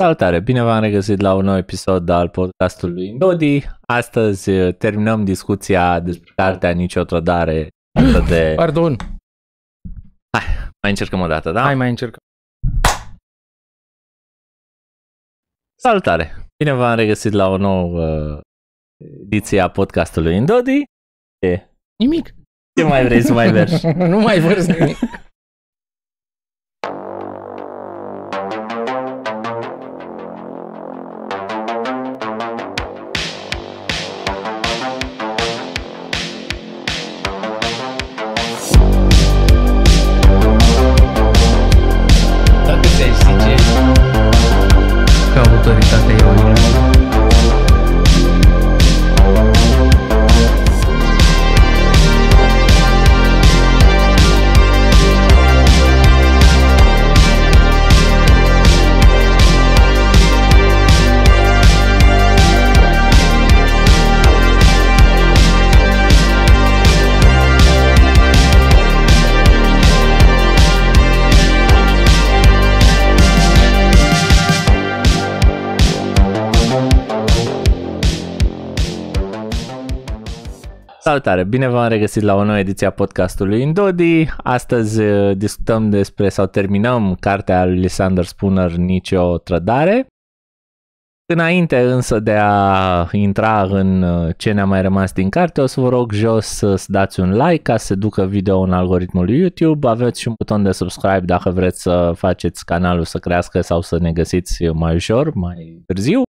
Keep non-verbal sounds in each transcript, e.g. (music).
Salutare! Bine v-am regăsit la un nou episod al podcastului Indodi. Astăzi uh, terminăm discuția despre cartea Nicio trădare de... (laughs) Pardon! Hai, mai încercăm o dată, da? Hai, mai încercăm. Salutare! Bine v-am regăsit la o nouă uh, ediție a podcastului Indodi. E... Nimic! Ce mai vrei să mai (laughs) mergi? nu mai vrei nimic. Salutare! Bine v-am regăsit la o nouă ediție a podcastului Indodi. Astăzi uh, discutăm despre sau terminăm cartea lui Lysander Spooner Nicio trădare. Înainte însă de a intra în uh, ce ne-a mai rămas din carte, o să vă rog jos să dați un like ca să se ducă video în algoritmul lui YouTube. Aveți și un buton de subscribe dacă vreți să faceți canalul să crească sau să ne găsiți mai ușor, mai târziu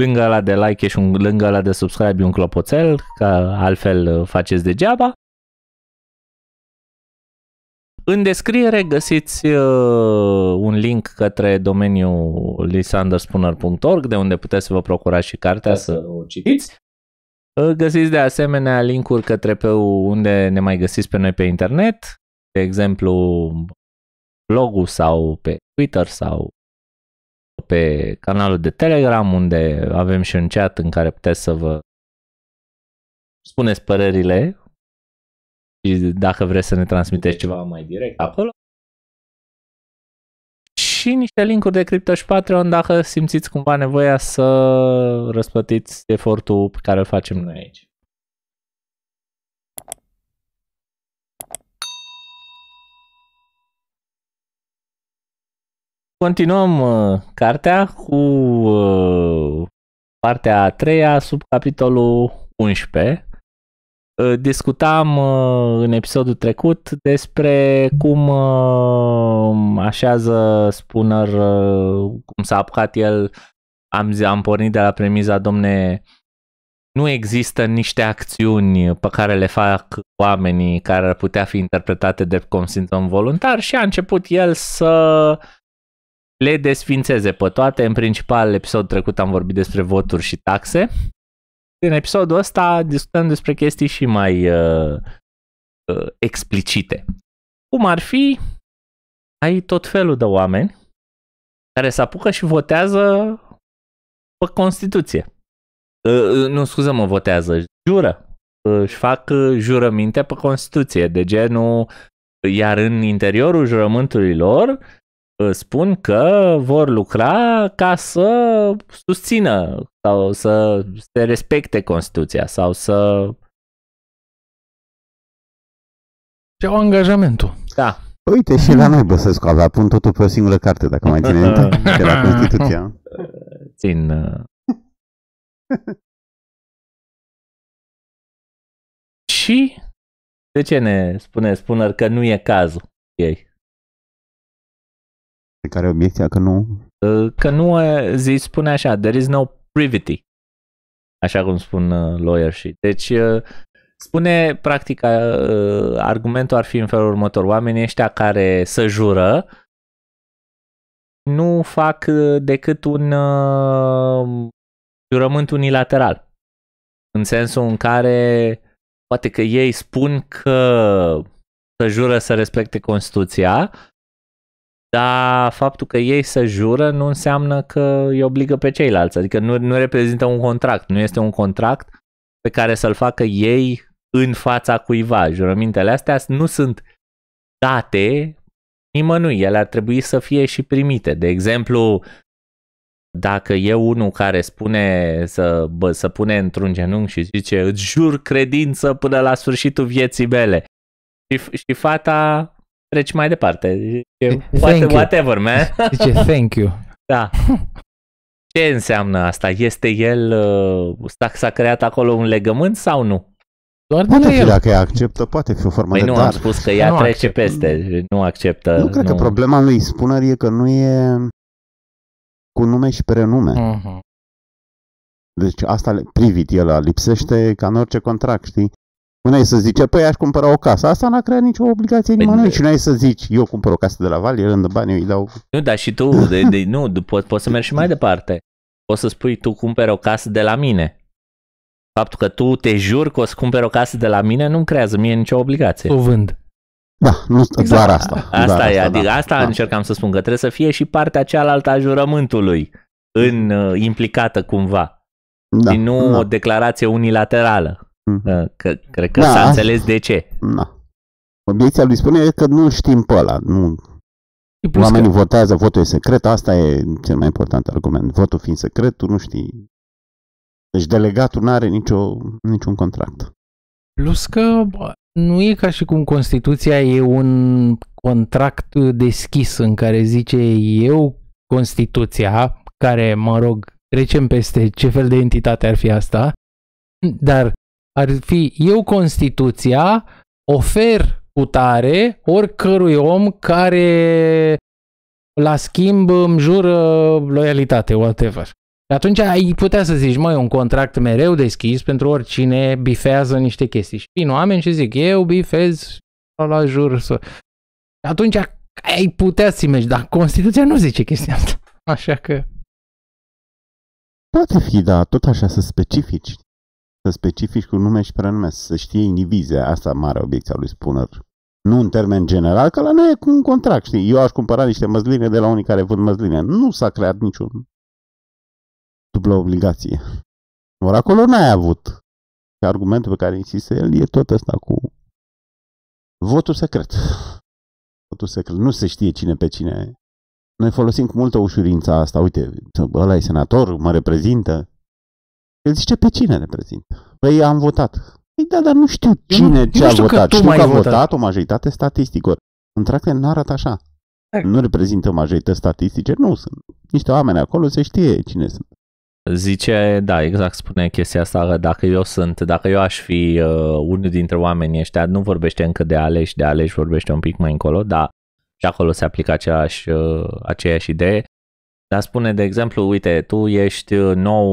lângă ăla de like și un, lângă ăla de subscribe un clopoțel, că altfel uh, faceți degeaba. În descriere găsiți uh, un link către domeniul lisanderspuner.org de unde puteți să vă procurați și cartea să o citiți. Uh, găsiți de asemenea linkuri către pe unde ne mai găsiți pe noi pe internet, de exemplu blogul sau pe Twitter sau pe canalul de Telegram, unde avem și un chat în care puteți să vă spuneți părerile și dacă vreți să ne transmiteți ceva mai direct acolo. Și niște linkuri de Crypto și Patreon dacă simțiți cumva nevoia să răspătiți efortul pe care îl facem noi aici. Continuăm uh, cartea cu uh, partea a treia sub capitolul 11. Uh, discutam uh, în episodul trecut despre cum uh, așează Spooner, uh, cum s-a apucat el, am, am pornit de la premiza, domne, nu există niște acțiuni pe care le fac oamenii care ar putea fi interpretate de consimțământ voluntar și a început el să le desfințeze pe toate. În principal, episodul trecut am vorbit despre voturi și taxe. În episodul ăsta discutăm despre chestii și mai uh, uh, explicite. Cum ar fi, ai tot felul de oameni care se apucă și votează pe Constituție. Uh, uh nu, scuză, mă votează, jură. Uh, își fac uh, jurăminte pe Constituție, de genul, iar în interiorul jurământului lor spun că vor lucra ca să susțină sau să se respecte Constituția sau să... Ce au angajamentul. Da. Păi uite, și la noi Băsescu avea pun totul pe o singură carte, dacă mai ține (laughs) de la Constituția. Țin. Uh, și de ce ne spune Spuner că nu e cazul ei? care obiecția că nu... Ă, că nu zi spune așa, there is no privity, așa cum spun ă, lawyer și. Deci ă, spune practic argumentul ar fi în felul următor. Oamenii ăștia care să jură nu fac decât un jurământ unilateral. În sensul în care poate că ei spun că să jură să respecte Constituția, dar faptul că ei se jură nu înseamnă că îi obligă pe ceilalți, adică nu, nu reprezintă un contract, nu este un contract pe care să-l facă ei în fața cuiva. Jurămintele astea nu sunt date nimănui, ele ar trebui să fie și primite. De exemplu, dacă e unul care spune să, bă, să pune într-un genunchi și zice îți jur credință până la sfârșitul vieții mele și, și fata treci mai departe. Zice, What, whatever, man. (laughs) Zice, thank you. Da. Ce înseamnă asta? Este el, uh, s-a creat acolo un legământ sau nu? Doar poate fi, el. dacă ea acceptă, poate fi o formă păi de nu, dar. am spus că ea nu trece accept. peste, nu acceptă. Nu, cred nu. că problema lui spuneri e că nu e cu nume și prenume. Uh-huh. Deci asta privit el lipsește ca în orice contract, știi? ai să zice, păi aș cumpăra o casă. Asta n-a creat nicio obligație păi, nimănui. Și n-ai să zici, eu cumpăr o casă de la Val, el îmi dă bani, eu îi dau... Nu, dar și tu, de, de, nu, poți, poți să mergi și mai departe. Poți să spui, tu cumperi o casă de la mine. Faptul că tu te juri că o să cumperi o casă de la mine nu creează mie nicio obligație. O vând. Da, nu exact. doar asta. Asta doar e, asta, adică da. asta da. încercam să spun, că trebuie să fie și partea cealaltă a jurământului în, uh, implicată cumva. Da, și nu da. o declarație unilaterală. Mhm. Da, că, cred că da. s-a înțeles de ce. Da. Obiecția lui spune că nu știm pe ăla. Nu. Oamenii că... votează, votul e secret, asta e cel mai important argument. Votul fiind secret, tu nu știi. Deci delegatul nu are nicio, niciun contract. Plus că nu e ca și cum Constituția e un contract deschis în care zice eu, Constituția, care, mă rog, trecem peste ce fel de entitate ar fi asta, dar ar fi eu Constituția ofer cu tare oricărui om care la schimb îmi jură loialitate, whatever. atunci ai putea să zici, măi, un contract mereu deschis pentru oricine bifează niște chestii. Și vin oameni și zic, eu bifez la jur. Să... atunci ai putea să mergi, dar Constituția nu zice chestia asta. Așa că... Poate fi, da, tot așa să specifici să specifici cu nume și prenume, să știe indivizia, Asta mare obiecția lui Spuner. Nu în termen general, că la noi e cu un contract, știi? Eu aș cumpăra niște măsline de la unii care vând măsline. Nu s-a creat niciun dublă obligație. Ori acolo n-ai avut. Și argumentul pe care insistă el e tot ăsta cu votul secret. Votul secret. Nu se știe cine pe cine. Noi folosim cu multă ușurință asta. Uite, ăla e senator, mă reprezintă. El zice pe cine reprezint. Păi am votat. Păi da, dar nu știu cine nu, ce nu a votat. Că știu că a votat. votat o majoritate statistică. Contractele nu arată așa. Exact. Nu reprezintă majorități statistice, nu sunt. Niște oameni acolo se știe cine sunt. Zice, da, exact spune chestia asta, că dacă eu sunt, dacă eu aș fi uh, unul dintre oamenii ăștia, nu vorbește încă de aleși, de aleși vorbește un pic mai încolo, dar și acolo se aplică aceeași, uh, aceeași idee, dar spune, de exemplu, uite, tu ești uh, nou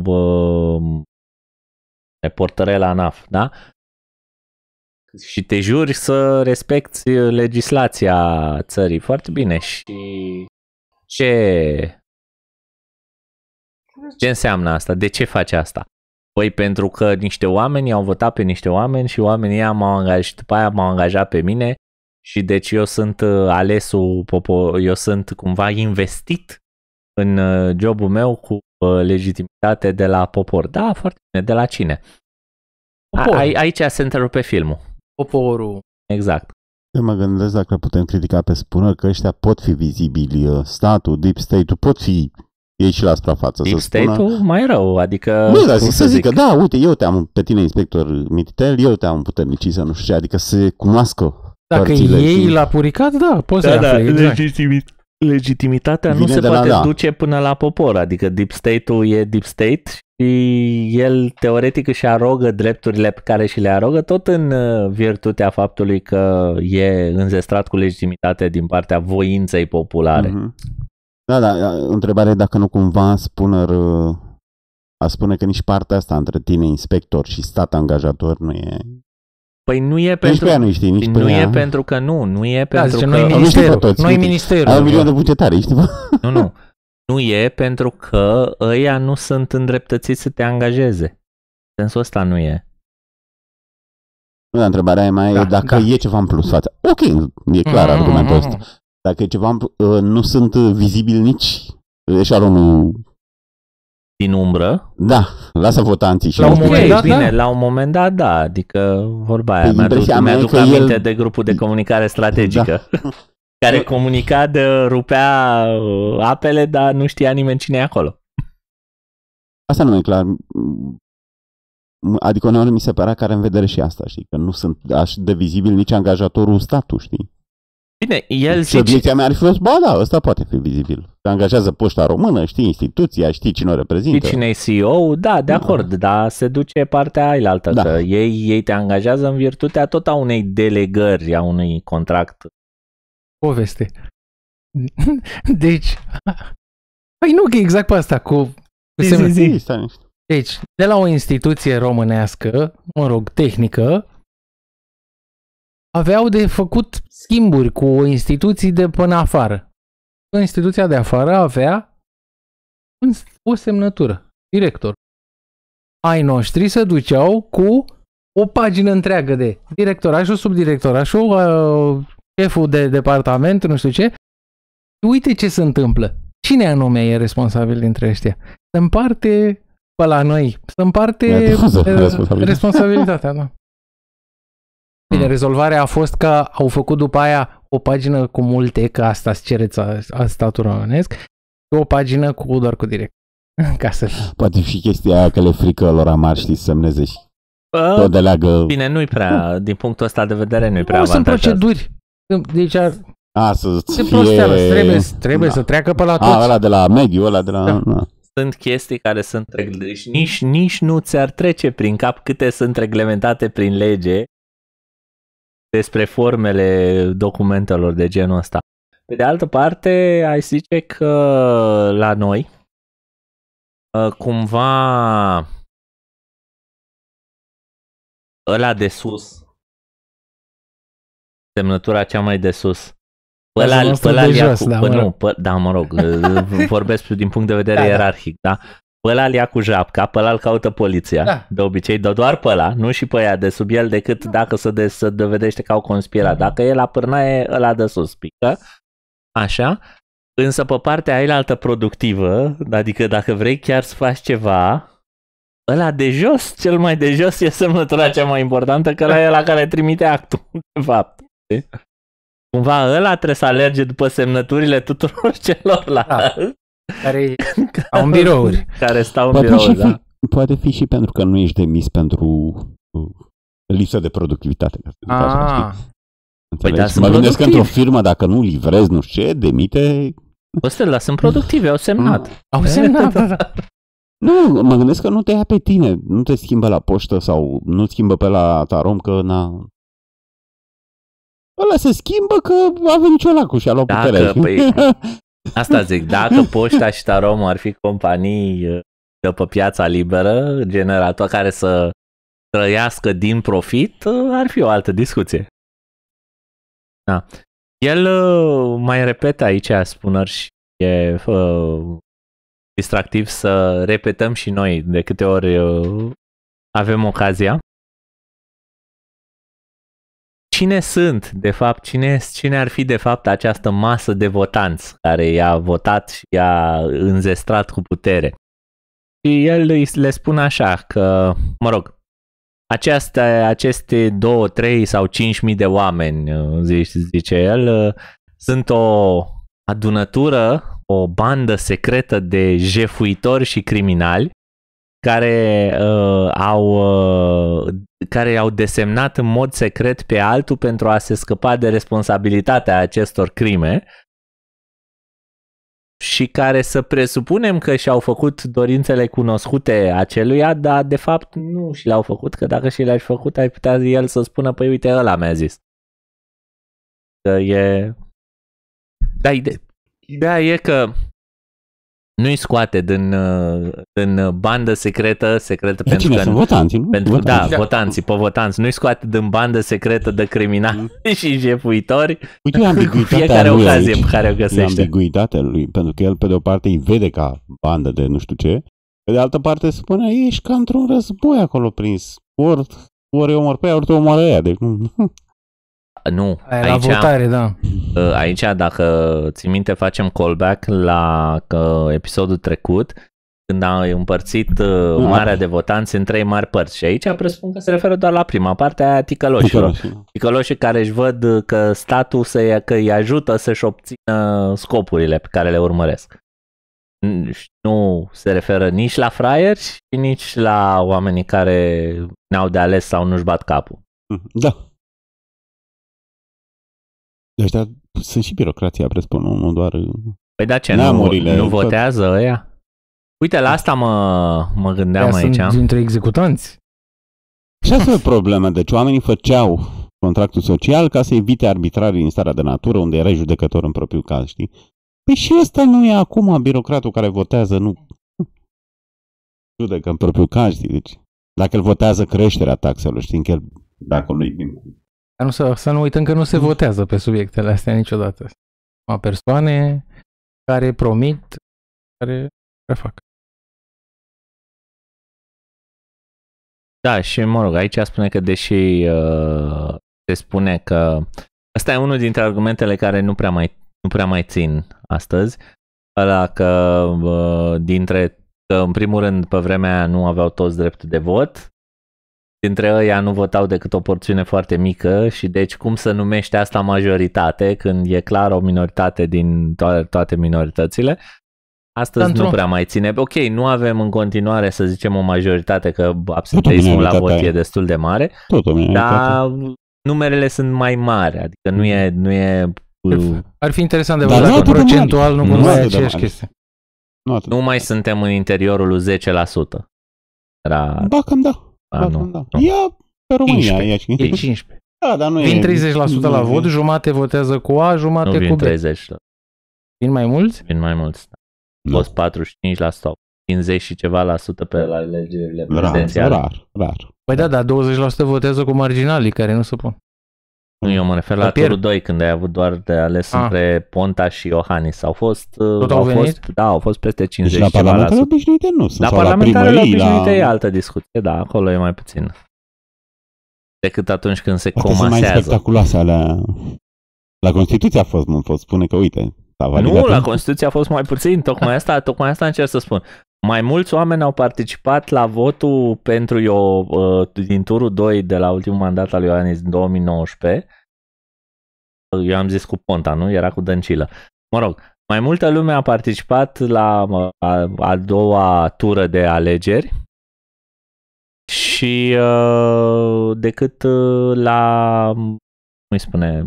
bă, uh, reporter la ANAF, da? Și te juri să respecti uh, legislația țării. Foarte bine. Și ce... Ce înseamnă asta? De ce faci asta? Păi pentru că niște oameni au votat pe niște oameni și oamenii ăia m-au angajat, după aia m-au angajat pe mine și deci eu sunt alesul, eu sunt cumva investit în uh, jobul meu cu uh, legitimitate de la popor. Da, foarte bine, de la cine? Popor. A, aici se întrerupe filmul. Poporul. Exact. Eu mă gândesc dacă putem critica pe spună că ăștia pot fi vizibili, uh, statul, deep state-ul pot fi ei și la suprafață. Deep să state-ul spună... mai rău, adică... Nu, dar să, să zică, da, uite, eu te-am pe tine, inspector Mititel, eu te-am puternicit să nu știu ce, adică să se cunoască Dacă ei și... la puricat, da, poți da, să da, afli, exact legitimitatea Vine nu se poate la, da. duce până la popor, adică deep state-ul e deep state și el teoretic își arogă drepturile pe care și le arogă tot în uh, virtutea faptului că e înzestrat cu legitimitate din partea voinței populare. Mm-hmm. Da, da, da întrebare dacă nu cumva spuner uh, a spune că nici partea asta între tine, inspector și stat angajator nu e Păi nu e pentru... Nici pe nu știi, nici pe Nu ea. e pentru că nu, nu e da, pentru zice, că... Noi ministerul, toți, noi ministerul. Ai un milion de bugetare, știi? (laughs) Nu, nu. Nu e pentru că ăia nu sunt îndreptățiți să te angajeze. Sensul ăsta nu e. Nu, întrebarea e mai da, dacă da. e ceva în plus față. Ok, e clar mm, argumentul mm, ăsta. Dacă e ceva în plus, uh, nu sunt vizibili nici eșalonul din umbră. Da, lasă votanții și la un moment dat, bine, da? la un moment dat, da, adică vorba aia, păi mi-aduc, mi-aduc aminte el... de grupul de comunicare strategică. Da. (laughs) care comunica de rupea uh, apele, dar nu știa nimeni cine e acolo. Asta nu e clar. Adică uneori mi se părea că are în vedere și asta, știi, că nu sunt aș de vizibil nici angajatorul statului, știi? Bine, el și obiecția mea ar fi fost, ba da, ăsta poate fi vizibil. Se angajează poșta română, știi instituția, știi cine o reprezintă. Știi cine e CEO, da, de acord, da. dar se duce partea ailaltă, da. că ei, ei te angajează în virtutea tot a unei delegări, a unui contract. Poveste. (laughs) Deci, păi nu, că exact pe asta, cu... Zi, zi, zi. Deci, de la o instituție românească, mă rog, tehnică, aveau de făcut schimburi cu instituții de până afară. Instituția de afară avea o semnătură, director. Ai noștri se duceau cu o pagină întreagă de directorașul, subdirectorașul, uh, șeful de departament, nu știu ce. Uite ce se întâmplă. Cine anume e responsabil dintre ăștia? Se împarte pe la noi, se împarte uh, responsabilitatea. responsabilitatea da. Bine, mm. rezolvarea a fost că au făcut după aia o pagină cu multe, că asta îți cereți statul românesc, și o pagină cu doar cu direct. (laughs) Ca să... Poate fi chestia aia că le frică lor amar, știi, semneze și Bă, tot de leagă... Bine, nu-i prea, nu. din punctul ăsta de vedere, nu-i prea nu, sunt proceduri. Deci ar... A, să Se fie... Prosteală, trebuie, trebuie da. să treacă pe la toți. A, ăla de la mediu, ăla de la... Da. Da. Sunt chestii care sunt... Deci nici, nici nu ți-ar trece prin cap câte sunt reglementate prin lege despre formele documentelor de genul ăsta. Pe de altă parte, ai zice că la noi, ă, cumva, ăla de sus, semnătura cea mai de sus, Ăla, de jos, cu, da, mă rog. nu, pă, da, mă rog, (laughs) vorbesc din punct de vedere da, da. ierarhic, da? Păla ia cu japca, păla îl caută poliția, da. de obicei, dă doar păla, nu și pe ea de sub el, decât da. dacă se, de, se dovedește că au conspirat. Da. Dacă e la pârnaie, ăla de sus pică. Așa. Însă pe partea altă productivă, adică dacă vrei chiar să faci ceva, ăla de jos, cel mai de jos, e semnătura cea mai importantă, că ăla e la care trimite actul, de fapt. Cumva ăla trebuie să alerge după semnăturile tuturor (laughs) celorlalți. Da. Care au în birouri. (laughs) Care stau poate birouri, da. fi, Poate fi și pentru că nu ești demis pentru uh, lipsă de productivitate. Ah. Păi da, mă gândesc că într-o firmă, dacă nu livrezi nu știu ce, demite... Păstel, lasă sunt productive, au semnat. Ah. Au semnat, da, da. Nu, mă gândesc că nu te ia pe tine, nu te schimbă la poștă sau nu schimbă pe la tarom că na, Ăla se schimbă că a venit ciolacul și a luat puterea. Păi, (laughs) Asta zic, dacă Poșta și Tarom ar fi companii uh, de pe piața liberă, generator care să trăiască din profit, uh, ar fi o altă discuție. Da. El uh, mai repetă aici spuneri și e uh, distractiv să repetăm și noi de câte ori uh, avem ocazia cine sunt, de fapt, cine, cine ar fi de fapt această masă de votanți care i-a votat și i-a înzestrat cu putere. Și el îi le spune așa că, mă rog, aceasta, aceste două, trei sau cinci mii de oameni, zice, zice el, sunt o adunătură, o bandă secretă de jefuitori și criminali care uh, au uh, care au desemnat în mod secret pe altul pentru a se scăpa de responsabilitatea acestor crime și care să presupunem că și-au făcut dorințele cunoscute aceluia, dar de fapt nu și le-au făcut, că dacă și le-aș făcut ai putea el să spună, păi uite ăla mi-a zis. Că e... Da, ide- ideea e că nu-i scoate din, din bandă secretă, secretă de pentru cine că... Sunt votanții, nu? Pentru, votanții. Da, votanții, pe votanți. Nu-i scoate din bandă secretă de criminali mm. (laughs) și jefuitori păi Uite, cu fiecare lui ocazie aici. pe care o găsește. ambiguitatea lui, pentru că el pe de o parte îi vede ca bandă de nu știu ce, pe de altă parte spune, ești ca într-un război acolo prins. Ori, ori omor pe ea, ori te omoră ea. Deci, nu, Aia aici, la votare, da. aici dacă ți minte facem callback la că, episodul trecut când a împărțit uh, marea de votanți în trei mari părți și aici presupun că se referă doar la prima parte a ticăloșilor. Da. Ticăloșii. care își văd că statul să, că îi ajută să-și obțină scopurile pe care le urmăresc nu se referă nici la fraieri și nici la oamenii care n-au de ales sau nu-și bat capul. Da. Deci, dar sunt și birocrația, presupun, nu, nu doar... Uh, păi da, ce, nu, nu votează tot... ăia? Uite, la asta mă, mă gândeam aia aici. sunt dintre executanți. Și asta e problema. Deci oamenii făceau contractul social ca să evite arbitrarii din starea de natură, unde era judecător în propriul caz, știi? Păi și ăsta nu e acum birocratul care votează, nu judecă în propriul caz, știi? Deci, dacă îl votează creșterea taxelor, știi, că el, dacă lui dar nu să, să nu uităm că nu se mm. votează pe subiectele astea niciodată. Sunt persoane care promit, care refac. Da, și mă rog, aici spune că deși uh, se spune că ăsta e unul dintre argumentele care nu prea mai, nu prea mai țin astăzi, ăla că uh, dintre că în primul rând pe vremea nu aveau toți drept de vot dintre ăia nu votau decât o porțiune foarte mică și deci cum să numește asta majoritate când e clar o minoritate din to- toate minoritățile. Astăzi Pentru... nu prea mai ține. Ok, nu avem în continuare, să zicem, o majoritate, că absenteismul la vot e destul de mare, dar numerele sunt mai mari, adică nu e... Nu e Ar fi interesant de văzut procentual, nu cumva e aceeași chestie. Nu, nu mai suntem în interiorul 10%. Era... Da, cam da. Da, da, nu, da. Ia pe România. 15. E 15. Da, dar nu vin e... 30% nu la vot, jumate votează cu A, jumate nu cu B. 30. Vin mai mulți? Vin mai mulți, da. da. Fost 45 la stop. 50 și ceva la sută pe la alegerile prezidențiale. Rar, rar, rar. Păi da, dar 20% votează cu marginalii care nu se pun. Nu, eu mă refer la pierd. turul 2, când ai avut doar de ales ah. între Ponta și Iohannis. Au fost... Uh, Tot au, au venit? Fost, da, au fost peste 50 deci la parlamentare obișnuite nu sunt. La parlamentare la obișnuite la... e altă discuție, da, acolo e mai puțin. Decât atunci când se Astea comasează. Sunt mai spectaculoase alea... La Constituție a fost, mă pot spune că uite, nu, la Constituție a fost mai puțin, tocmai asta, tocmai asta încerc să spun. Mai mulți oameni au participat la votul pentru eu uh, din turul 2 de la ultimul mandat al lui Ioanis din 2019. Eu am zis cu Ponta, nu? Era cu Dăncilă. Mă rog, mai multă lume a participat la uh, a, a doua tură de alegeri și uh, decât uh, la cum îi spune,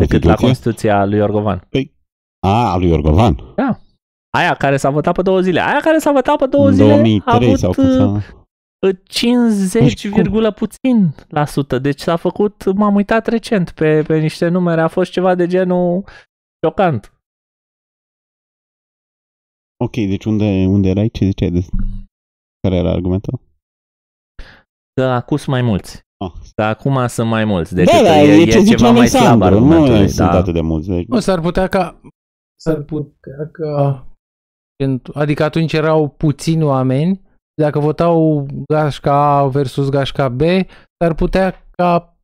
decât la Constituția lui Orgovan. Păi, a, a lui Orgovan? Da. Aia care s-a votat pe două zile. Aia care s-a votat pe două zile 2003 a avut 50, uh, da. uh, deci puțin la sută. Deci s-a făcut, m-am uitat recent pe, pe niște numere, a fost ceva de genul șocant. Ok, deci unde, unde erai? Ce ziceai de... Care era argumentul? Că acus mai mulți. Ah. Dar acum sunt mai mulți. Deci da, da, e, e ce ceva mai slab argumentul. Nu sunt da. atât de mulți. Deci... Nu, s-ar putea ca... S-ar putea ca Adică atunci erau puțini oameni, dacă votau gașca A versus gașca B, s-ar putea ca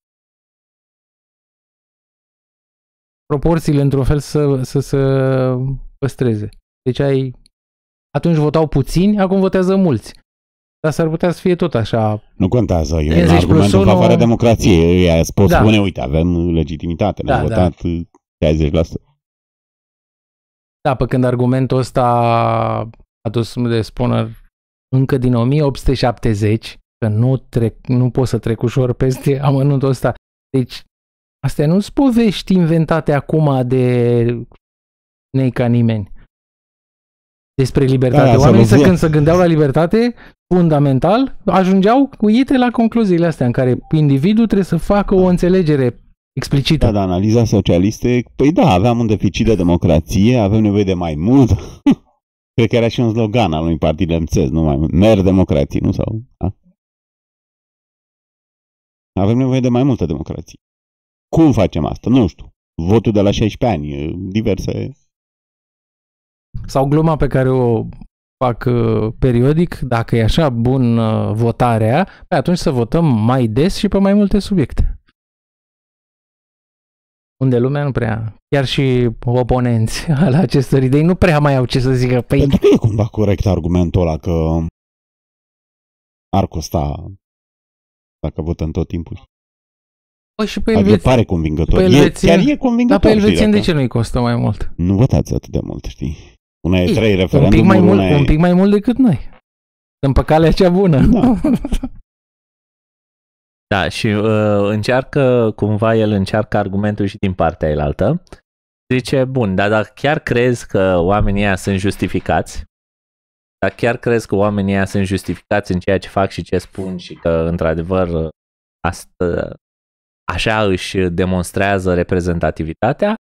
proporțiile într-un fel să, să se păstreze. Deci ai... Atunci votau puțini, acum votează mulți. Dar s-ar putea să fie tot așa. Nu contează, e un argument în favoarea democrației. Ea îți da. spune, uite, avem legitimitate, ne-a da, votat da. 60%. Da, pe când argumentul ăsta a dus de spună încă din 1870, că nu, trec, nu poți să trec ușor peste (laughs) amănuntul ăsta. Deci, astea nu sunt povești inventate acum de nei ca nimeni. Despre libertate. Da, Oamenii să, când se gândeau la libertate, fundamental, ajungeau cu ei la concluziile astea în care individul trebuie să facă o înțelegere explicită. Da, da, analiza socialiste, păi da, aveam un deficit de democrație, avem nevoie de mai mult. (laughs) Cred că era și un slogan al unui partid nemțesc, nu mai mult. Ner democrație, nu? Sau, da? Avem nevoie de mai multă democrație. Cum facem asta? Nu știu. Votul de la 16 ani, diverse... Sau gluma pe care o fac uh, periodic, dacă e așa bun uh, votarea, pe atunci să votăm mai des și pe mai multe subiecte unde lumea nu prea, chiar și oponenți (laughs) al acestor idei, nu prea mai au ce să zică. Păi... Pentru că e cumva corect argumentul ăla că ar costa dacă votăm tot timpul. Păi și pe Adică pare convingător. Pe e, chiar e convingător. Dar pe elvețieni de ce nu-i costă mai mult? Nu votați atât de mult, știi? Una e, e trei referendumuri, un pic mai mult, e... un pic mai mult decât noi. Sunt pe calea cea bună. Da. (laughs) Da, și uh, încearcă, cumva el încearcă argumentul și din partea elaltă. Zice, bun, dar dacă chiar crezi că oamenii ăia sunt justificați, dacă chiar crezi că oamenii ăia sunt justificați în ceea ce fac și ce spun și că, într-adevăr, asta, așa își demonstrează reprezentativitatea,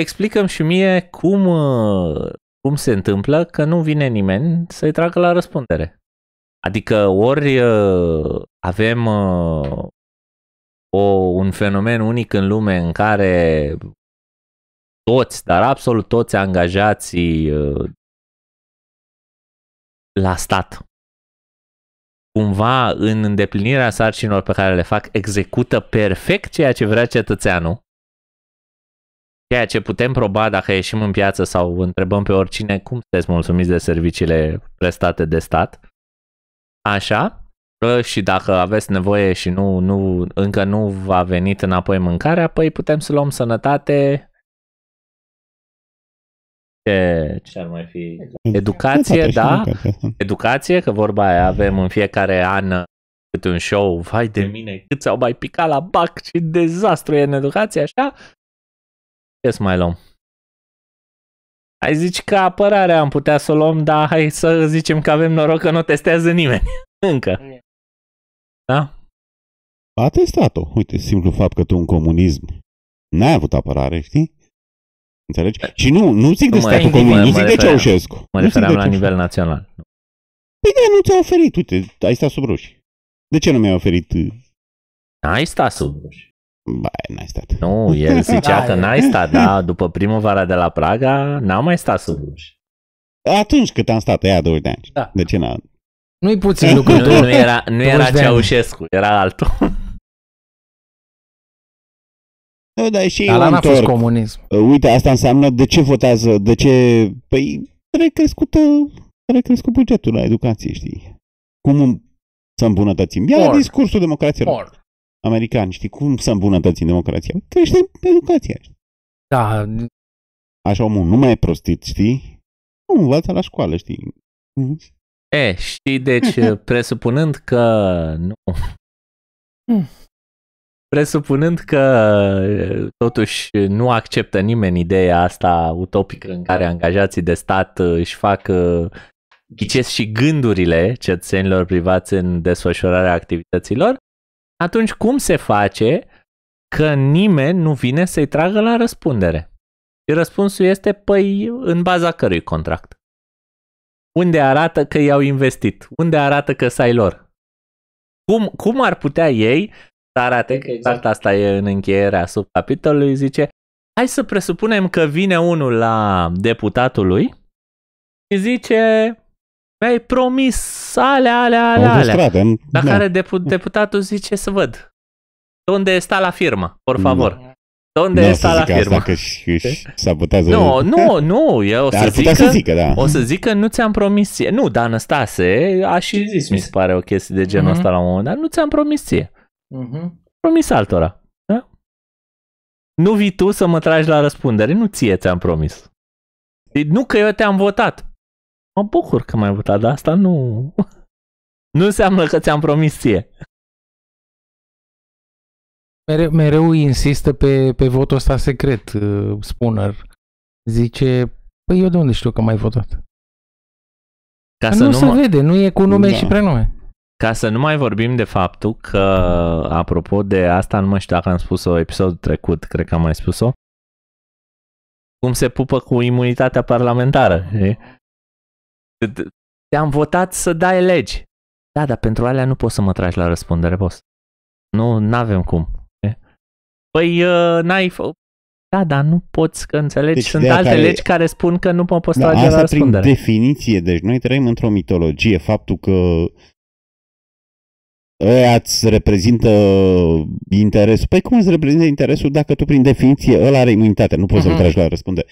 explicăm și mie cum, uh, cum se întâmplă că nu vine nimeni să-i tragă la răspundere. Adică ori uh, avem uh, o, un fenomen unic în lume în care toți, dar absolut toți angajații uh, la stat cumva în îndeplinirea sarcinilor pe care le fac execută perfect ceea ce vrea cetățeanul, ceea ce putem proba dacă ieșim în piață sau întrebăm pe oricine cum sunteți mulțumiți de serviciile prestate de stat, Așa. Și dacă aveți nevoie și nu, nu, încă nu v-a venit înapoi mâncarea, păi putem să luăm sănătate, ce, ce ar mai fi? Educație, da? da. Educație, că vorba aia avem în fiecare an uh, câte un show, vai de mine, cât s-au mai picat la bac, ce dezastru e în educație, așa. Ce să mai luăm? Ai zici că apărarea am putea să o luăm, dar hai să zicem că avem noroc că nu testează nimeni. (laughs) Încă. Da? A testat-o. Uite, simplu fapt că tu în comunism n-ai avut apărare, știi? Înțelegi? Și nu, nu zic de statul comunist, nu zic de Ceaușescu. Mă referam la nivel național. Păi nu ți-a oferit, uite, ai stat sub ruși. De ce nu mi-ai oferit? Uh, ai stat sub ruși. Ba, n-ai stat. Nu, el zicea că n-ai (laughs) stat, da, după primăvara de la Praga n-am mai stat sub duș. Atunci cât am stat, ea 20 de ani. Da. De ce n-am? Nu-i puțin (laughs) lucru. Nu, nu era, nu era Ceaușescu, era altul. (laughs) Nu, dar și dar n-a fost comunism. Uh, uite, asta înseamnă de ce votează, de ce... Păi, recrescută, uh, recrescut bugetul la educație, știi? Cum să îmbunătățim? Ia Or. discursul democrației. Port americani, știi, cum să îmbunătățim democrația? Crește educația. Știi? Da. Așa omul nu mai e prostit, știi? Omul învață la școală, știi? E, și deci, (laughs) presupunând că nu... (laughs) Presupunând că totuși nu acceptă nimeni ideea asta utopică în care angajații de stat uh, își fac uh, ghicesc și gândurile cetățenilor privați în desfășurarea activităților, atunci cum se face că nimeni nu vine să-i tragă la răspundere? Și răspunsul este, păi, în baza cărui contract? Unde arată că i-au investit? Unde arată că s-ai lor? Cum, cum ar putea ei să arate că exact. exact asta e în încheierea subcapitolului, zice, hai să presupunem că vine unul la deputatului și zice, mi-ai promis alea, alea, alea, alea. alea. La da. care depu- deputatul zice să văd. De unde sta la firmă, por favor? Da. unde nu este la firmă? Asta, că își, își sabotează... Nu, nu, nu, eu o să, zică, să zică, da. o să zic că nu ți-am promis ție. Nu, dar Anastase a și Ce zis, mi se pare o chestie de genul mm-hmm. ăsta la un moment dar nu ți-am promis ție. Mm-hmm. Promis altora. Da? Nu vii tu să mă tragi la răspundere, nu ție ți-am promis. Deci nu că eu te-am votat. Mă bucur că m-ai votat, dar asta nu... (laughs) Nu înseamnă că ți-am promis ție. Mereu, mereu insistă pe, pe votul ăsta secret, uh, spuner. Zice, păi eu de unde știu că m-ai votat? Ca să nu, nu se vede, nu e cu nume da. și prenume. Ca să nu mai vorbim de faptul că, apropo de asta, nu mă știu dacă am spus-o episodul trecut, cred că am mai spus-o, cum se pupă cu imunitatea parlamentară. E? Te-am votat să dai legi. Da, dar pentru alea nu poți să mă tragi la răspundere, boss. Nu, n-avem cum. Păi, uh, n-ai... F- da, dar nu poți, că înțelegi, deci, sunt alte care... legi care spun că nu mă poți da, trage da, asta la răspundere. prin definiție, deci noi trăim într-o mitologie, faptul că ăia îți reprezintă interesul. Păi cum îți reprezintă interesul dacă tu prin definiție ăla are imunitate, nu poți uh-huh. să-l mhm. tragi la răspundere.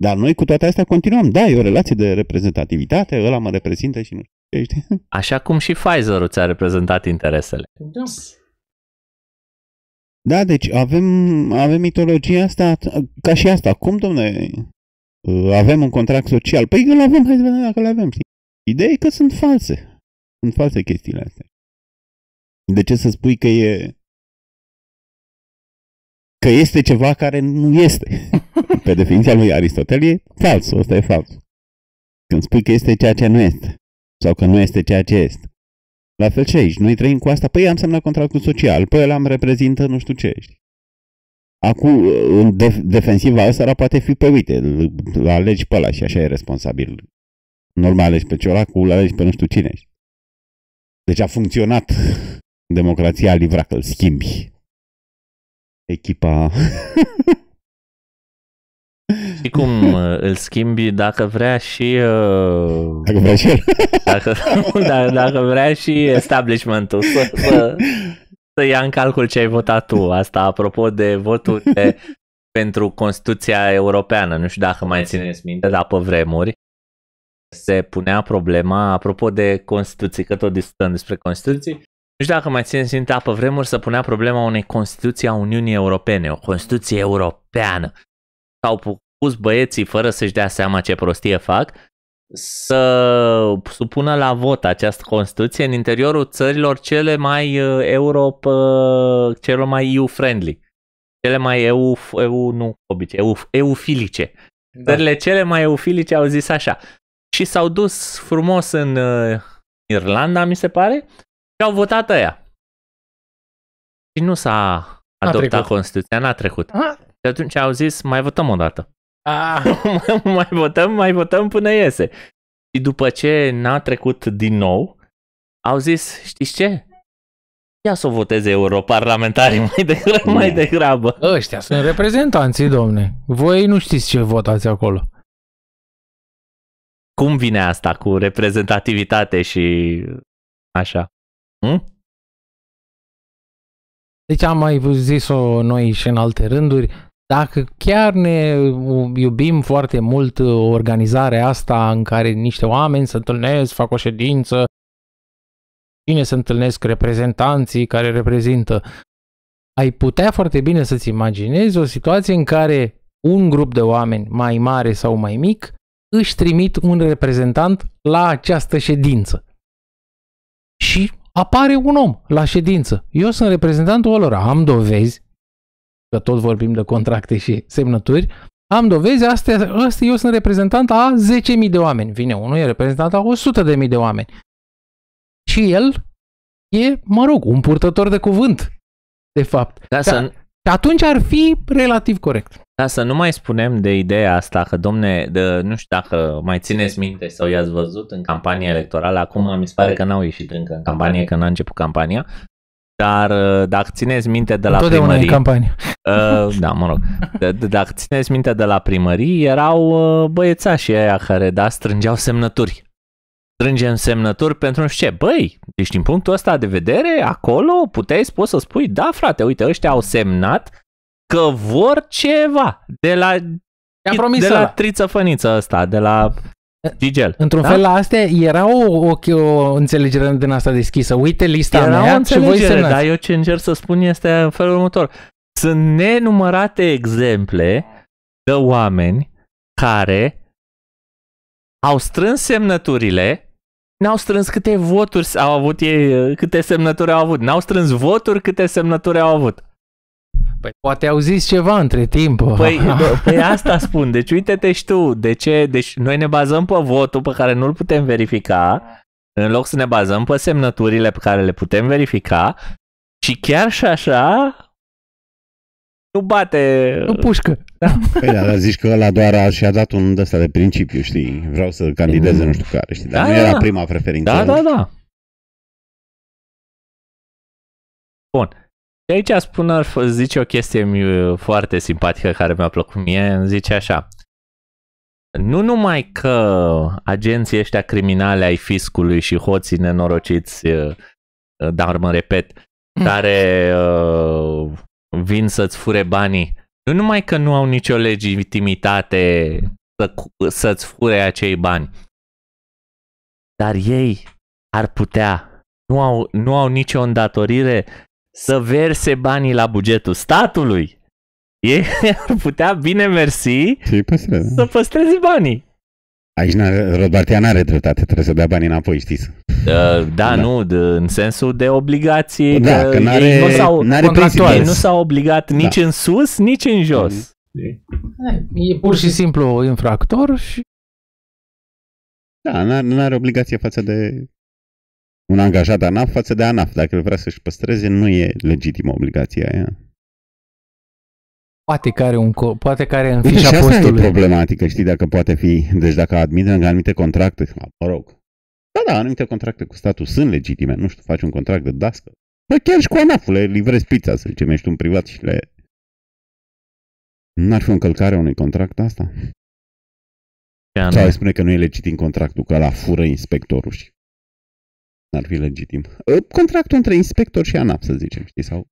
Dar noi cu toate astea continuăm. Da, e o relație de reprezentativitate, ăla mă reprezintă și nu știu. (laughs) Așa cum și Pfizer-ul ți-a reprezentat interesele. Da. Da, deci avem, avem mitologia asta, ca și asta. Cum, domne, uh, avem un contract social? Păi îl avem, hai să vedem dacă îl avem. Știi? Ideea e că sunt false. Sunt false chestiile astea. De ce să spui că e că este ceva care nu este? (laughs) (laughs) Pe definiția lui Aristotel e fals, ăsta e fals. Când spui că este ceea ce nu este, sau că nu este ceea ce este. La fel și aici, noi trăim cu asta, păi am semnat contractul social, păi ăla am reprezintă nu știu ce, ești. Acum, def defensiva ăsta poate fi pe păi uite, la alegi pe ăla și așa e responsabil. Normal alegi pe ciolacul, alegi pe nu știu cine. Deci a funcționat democrația livracă, îl schimbi. Echipa (laughs) și cum (laughs) uh, îl schimbi dacă vrea și... Uh, dacă vrea și dacă, (laughs) dacă, dacă vrea și establishmentul să, să, să ia în calcul ce ai votat tu. Asta apropo de votul de, pentru Constituția Europeană. Nu știu dacă mai țineți minte, dar pe vremuri se punea problema, apropo de Constituții, că tot discutăm despre Constituții, nu știu dacă mai țineți minte, pe vremuri să punea problema unei Constituții a Uniunii Europene, o Constituție europeană. S-au pus băieții fără să-și dea seama ce prostie fac să supună la vot această Constituție în interiorul țărilor cele mai uh, Europa, uh, cele mai EU-friendly, cele mai EU, EU nu, obice, EU, filice Da. Țările cele mai eufilice au zis așa. Și s-au dus frumos în uh, Irlanda, mi se pare, și au votat aia. Și nu s-a adoptat n-a Constituția, n-a trecut. Aha. Și atunci au zis, mai votăm o dată. Ah, (laughs) mai votăm, mai votăm până iese. Și după ce n-a trecut din nou, au zis, știți ce? Ia să o voteze europarlamentarii (laughs) mai degrabă, mai degrabă. Ăștia sunt reprezentanții, domne. Voi nu știți ce votați acolo. Cum vine asta cu reprezentativitate și așa? Hm? Deci am mai zis-o noi și în alte rânduri, dacă chiar ne iubim foarte mult uh, organizarea asta în care niște oameni se întâlnesc, fac o ședință, cine se întâlnesc reprezentanții care reprezintă, ai putea foarte bine să-ți imaginezi o situație în care un grup de oameni mai mare sau mai mic își trimit un reprezentant la această ședință. Și apare un om la ședință. Eu sunt reprezentantul lor, am dovezi că tot vorbim de contracte și semnături, am dovezi, astea, astea eu sunt reprezentant a 10.000 de oameni. Vine unul, e reprezentant a 100.000 de oameni. Și el e, mă rog, un purtător de cuvânt, de fapt. Da, să... Și atunci ar fi relativ corect. Da, să nu mai spunem de ideea asta că, domne, de, nu știu dacă mai țineți minte sau i-ați văzut în campanie electorală, acum mi se pare că n-au ieșit încă în campanie, că n-a început campania, dar uh, dacă țineți minte de la primărie... în campanie. Uh, da, mă rog. D- d- dacă țineți minte de la primărie, erau uh, băiețașii aia care, da, strângeau semnături. Strângem semnături pentru nu știu ce. Băi, deci din punctul ăsta de vedere, acolo puteai poți să spui, da, frate, uite, ăștia au semnat că vor ceva de la promis de la triță făniță asta, de la Gigel. Într-un da? fel, la astea era o, o, o înțelegere din asta deschisă. Uite lista era mea o și voi semnați. Dar eu ce încerc să spun este în felul următor. Sunt nenumărate exemple de oameni care au strâns semnăturile N-au strâns câte voturi au avut ei, câte semnături au avut. N-au strâns voturi câte semnături au avut. Păi, poate au zis ceva între timp. Păi, (laughs) păi asta spun. Deci uite-te și tu. De ce? Deci noi ne bazăm pe votul pe care nu-l putem verifica, în loc să ne bazăm pe semnăturile pe care le putem verifica și chiar și așa nu bate... Nu pușcă. Da. Păi da, zici că ăla doar a, și-a dat un de de principiu, știi? Vreau să candideze nu știu care, știi? Dar da, nu da, era da. prima preferință. Da, da, da. Bun. Și aici spun, ar zice o chestie uh, foarte simpatică care mi-a plăcut mie, zice așa. Nu numai că agenții ăștia criminale ai fiscului și hoții nenorociți, uh, uh, dar mă repet, mm. care uh, vin să-ți fure banii, nu numai că nu au nicio legitimitate să, să-ți fure acei bani, dar ei ar putea, nu au, nu au nicio îndatorire să verse banii la bugetul statului. Ei (laughs) ar putea, bine mersi, păstreze. să păstreze banii. Aici Rodbartia nu are dreptate, trebuie să dea banii înapoi, știți. Da, da. da. nu, de, în sensul de obligații. Da, că, că n-are, ei nu s-au, n-are ei nu s-au obligat da. nici în sus, nici în jos. Mhm. E pur și simplu infractor și... Da, n-are, n-are obligație față de un angajat ANAF față de ANAF. Dacă îl vrea să-și păstreze, nu e legitimă obligația aia. Poate care un co- poate care în Uite, fișa și asta postului. e problematică, știi, dacă poate fi. Deci dacă admite în anumite contracte, mă rog, da, da, anumite contracte cu statul sunt legitime, nu știu, faci un contract de dască. Bă, păi chiar și cu anaf le livrezi pizza, să zicem, ești un privat și le... N-ar fi o încălcare unui contract asta? Sau spune că nu e legitim contractul, că la fură inspectorul și N-ar fi legitim. Ă, contractul între inspector și ANAP, să zicem, știi, sau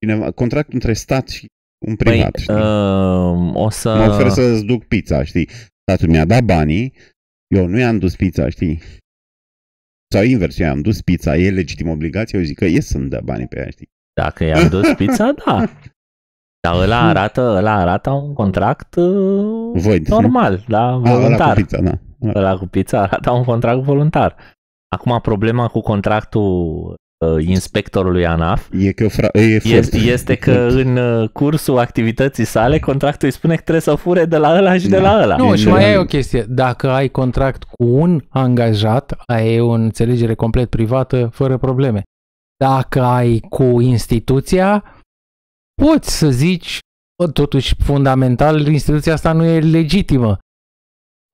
cineva, contractul între stat și un păi, privat, Băi, știi? Uh, o să... Mă ofer să-ți duc pizza, știi? Statul mi-a dat banii, eu nu i-am dus pizza, știi? Sau invers, eu am dus pizza, e legitim obligație, eu zic că e să-mi dă banii pe ea, știi? Dacă i-am (laughs) dus pizza, da. Dar ăla arată, ăla arată un contract ă, Void, normal, nu? da, voluntar. Ah, A, ăla cu pizza, da. Ăla cu pizza arată un contract voluntar. Acum problema cu contractul uh, inspectorului ANAF e că fra- e este, este că în uh, cursul activității sale contractul îi spune că trebuie să fure de la ăla și da. de la ăla. Nu, și mai e o chestie. Dacă ai contract cu un angajat, ai o înțelegere complet privată, fără probleme. Dacă ai cu instituția, poți să zici, totuși, fundamental, instituția asta nu e legitimă.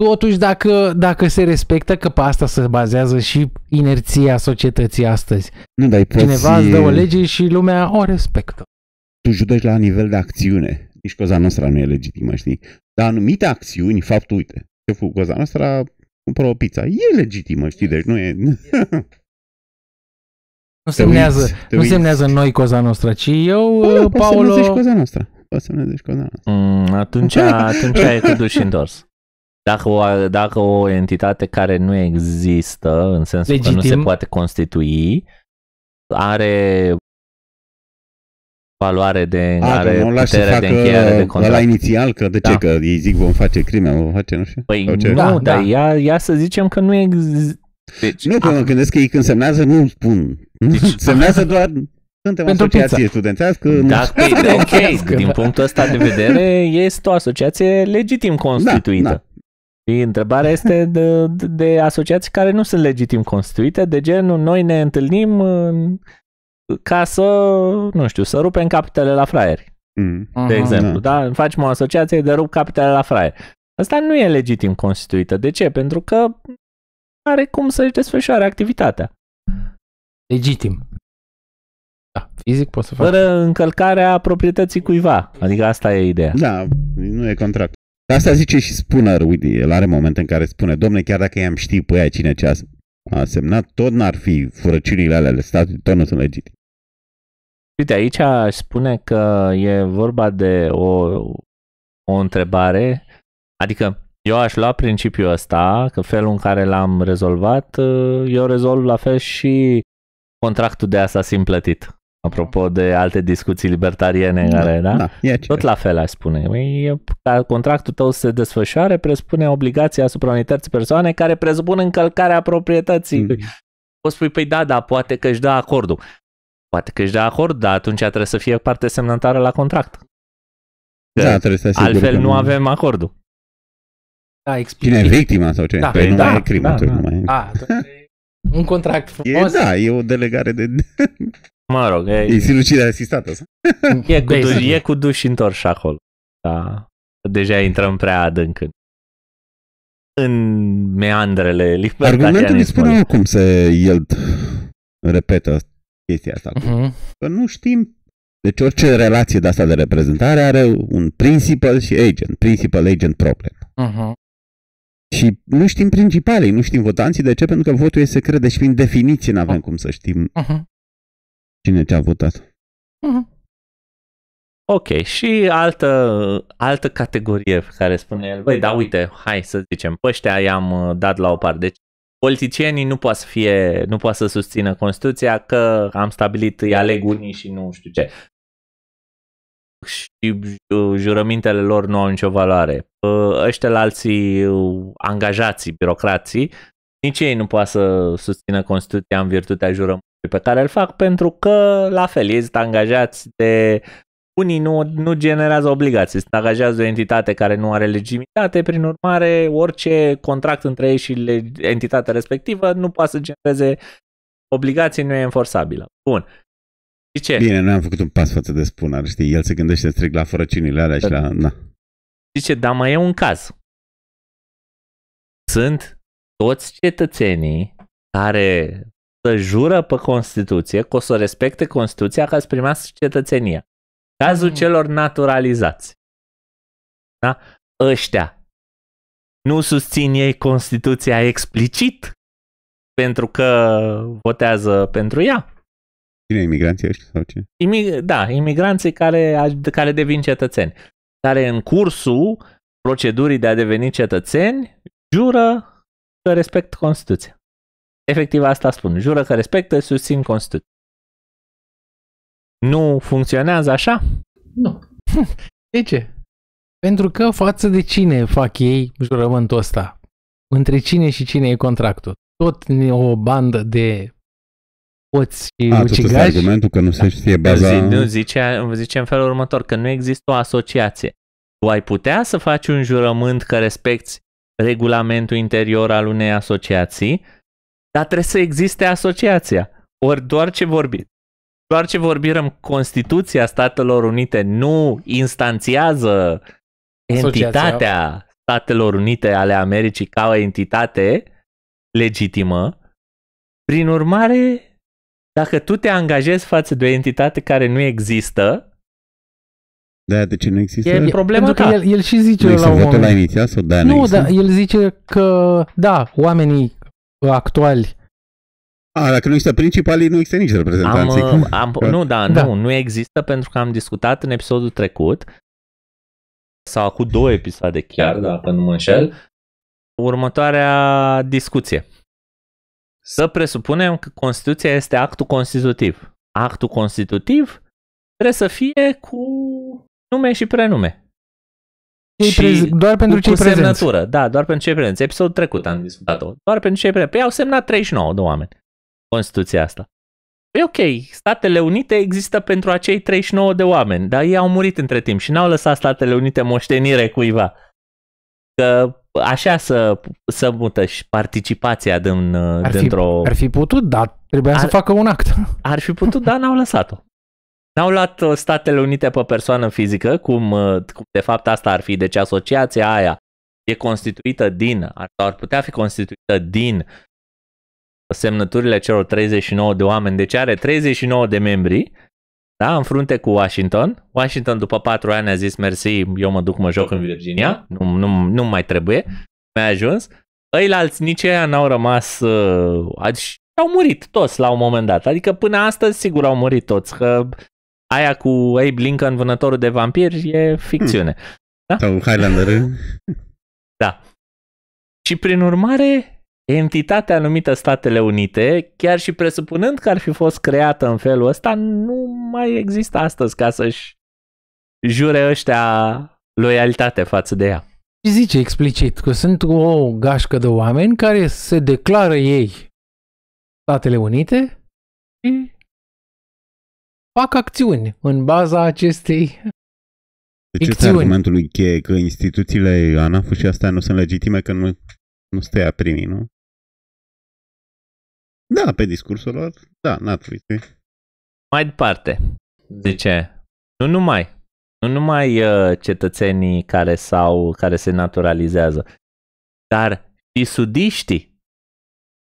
Totuși, dacă, dacă se respectă, că pe asta se bazează și inerția societății astăzi. Nu, dar poți... Cineva îți dă o lege și lumea o respectă. Tu judeci la nivel de acțiune. Nici coza noastră nu e legitimă, știi? Dar anumite acțiuni, faptul, uite, șeful coza noastră cumpără o pizza. E legitimă, știi? Deci nu e... (laughs) Nu semnează, uiți, nu semnează noi coza noastră, ci eu, păi o, da, Paolo... Poți semnezi coza noastră. Poți semnezi coza noastră. Mm, atunci, (laughs) atunci ai te duci întors. Dacă o, dacă o entitate care nu există, în sensul Legitim. că nu se poate constitui, are valoare de A, are nu putere de încheiere de contract. la inițial, că de ce? Da. Că îi zic vom face crime, vom face nu știu. Păi ce? nu, da, dar da. Ea, ea să zicem că nu există. Deci, nu, când mă gândesc că ei când semnează nu spun. Deci, (laughs) semnează doar suntem Pentru asociație pizza. studențească. (laughs) Da, pe, ok, din punctul ăsta de vedere este o asociație legitim da, constituită. Da, da. Întrebarea este de, de asociații care nu sunt legitim constituite, de genul noi ne întâlnim ca să, nu știu, să rupem capitele la fraieri. Mm. De uh-huh, exemplu, da. da? Facem o asociație de rup capitele la fraieri. Asta nu e legitim constituită. De ce? Pentru că are cum să-și desfășoare activitatea. Legitim. Da, fizic poți să faci. Fără încălcarea proprietății cuiva. Adică asta e ideea. Da, nu e contract asta zice și Spooner, uite, el are momente în care spune, domne, chiar dacă i-am ști pe aia cine ce a semnat, tot n-ar fi furăciunile alea ale statului, tot nu sunt legitime. Uite, aici aș spune că e vorba de o, o întrebare, adică eu aș lua principiul ăsta, că felul în care l-am rezolvat, eu rezolv la fel și contractul de asta simplătit. Apropo de alte discuții libertariene da, care, da? da e tot la fel aș spune. Păi, contractul tău se desfășoare presupune obligația asupra unei terți persoane care presupun încălcarea proprietății. Mm. O spui, păi da, da, poate că își dă acordul. Poate că își dă acord, dar atunci trebuie să fie parte semnătoare la contract. Că da, trebuie să altfel că nu avem acordul. Da, Cine e victima sau ce? Da, păi nu da, e crimă, da, da. mai A, un contract frumos. E, da, e o delegare de Mă rog, e... E sinucidere asistată, E cu, du- e cu duș întors acolo. Da. Deja intrăm prea adânc în, în meandrele libertarianismului. Argumentul îi spune cum se el repetă chestia asta. Uh-huh. Că nu știm deci orice relație de asta de reprezentare are un principal și agent, principal agent problem. Uh-huh. Și nu știm principalii, nu știm votanții, de ce? Pentru că votul este secret, deci prin definiție nu avem uh-huh. cum să știm uh-huh. Cine te-a votat? Uh-huh. Ok, și altă, altă categorie care spune el, băi, da, uite, hai să zicem, pe ăștia i-am uh, dat la o parte. Deci, politicienii nu poate să fie, nu poate să susțină Constituția că am stabilit, îi aleg unii și nu știu ce. Și jurămintele lor nu au nicio valoare. Ăștia la alții uh, angajații, birocrații, nici ei nu poate să susțină Constituția în virtutea jurământului pe care îl fac pentru că, la fel, ei sunt angajați de... Unii nu, nu generează obligații, sunt angajați de o entitate care nu are legitimitate, prin urmare, orice contract între ei și le, entitatea respectivă nu poate să genereze obligații, nu e înforsabilă. Bun. Și ce? Bine, noi am făcut un pas față de spunar, știi, el se gândește strict la fărăcinile alea și la... Na. Zice, dar mai e un caz. Sunt toți cetățenii care să jură pe Constituție că o să respecte Constituția ca să primească cetățenia. Cazul mm. celor naturalizați. Da? Ăștia nu susțin ei Constituția explicit pentru că votează pentru ea. Cine, imigranții ăștia sau ce? Imig- da, imigranții care, care devin cetățeni. Care în cursul procedurii de a deveni cetățeni jură că respect Constituția. Efectiv asta spun. Jură că respectă, susțin Constituția. Nu funcționează așa? Nu. De ce? Pentru că față de cine fac ei jurământul ăsta? Între cine și cine e contractul? Tot o bandă de poți și A, ucigași. argumentul că nu se da. știe baza... Zi, nu, zice, zice în felul următor, că nu există o asociație. Tu ai putea să faci un jurământ că respecti regulamentul interior al unei asociații, dar trebuie să existe asociația. Ori doar ce vorbim. Doar ce vorbim, Constituția Statelor Unite nu instanțiază entitatea Statelor Unite ale Americii ca o entitate legitimă. Prin urmare, dacă tu te angajezi față de o entitate care nu există, da, de ce nu există? E problema Pentru că el, el și zice nu la un moment. la inițial sau da, nu, nu dar el zice că da, oamenii actuali. A, dacă nu există principalii, nu există nici reprezentanții. Am, uh, am, nu, da, da, nu, nu există pentru că am discutat în episodul trecut sau cu două episoade chiar, da, dacă nu mă înșel, următoarea discuție. Să presupunem că Constituția este actul constitutiv. Actul constitutiv trebuie să fie cu nume și prenume cei prez... doar pentru cu, cei prezenți. semnătură, da, doar pentru cei prezenți. Episodul trecut am discutat-o. Doar pentru cei prezenți. Păi au semnat 39 de oameni Constituția asta. E ok, Statele Unite există pentru acei 39 de oameni, dar ei au murit între timp și n-au lăsat Statele Unite moștenire cuiva. Că așa să, să mută și participația din, ar dintr-o... Fi, ar fi putut, dar trebuia ar, să facă un act. Ar fi putut, dar n-au lăsat-o. N-au luat uh, Statele Unite pe persoană fizică, cum, uh, cum de fapt asta ar fi. Deci asociația aia e constituită din, ar putea fi constituită din semnăturile celor 39 de oameni, deci are 39 de membri, da, în frunte cu Washington. Washington după 4 ani a zis mersi, eu mă duc, mă joc în Virginia, nu, nu, nu mai trebuie, mi-a ajuns. alți, nici ei n-au rămas, uh, adică au murit toți la un moment dat, adică până astăzi sigur au murit toți, că aia cu Abe Lincoln, vânătorul de vampiri, e ficțiune. Hmm. Da? Sau Highlander. da. Și prin urmare, entitatea numită Statele Unite, chiar și presupunând că ar fi fost creată în felul ăsta, nu mai există astăzi ca să-și jure ăștia loialitate față de ea. Și zice explicit că sunt o gașcă de oameni care se declară ei Statele Unite și fac acțiuni în baza acestei deci ăsta argumentul lui cheie, că instituțiile ANAF și astea nu sunt legitime, că nu, nu stai a nu? Da, pe discursul lor, da, n-ar trebui. Mai departe, zice, nu numai, nu numai uh, cetățenii care, sau, care se naturalizează, dar și sudiștii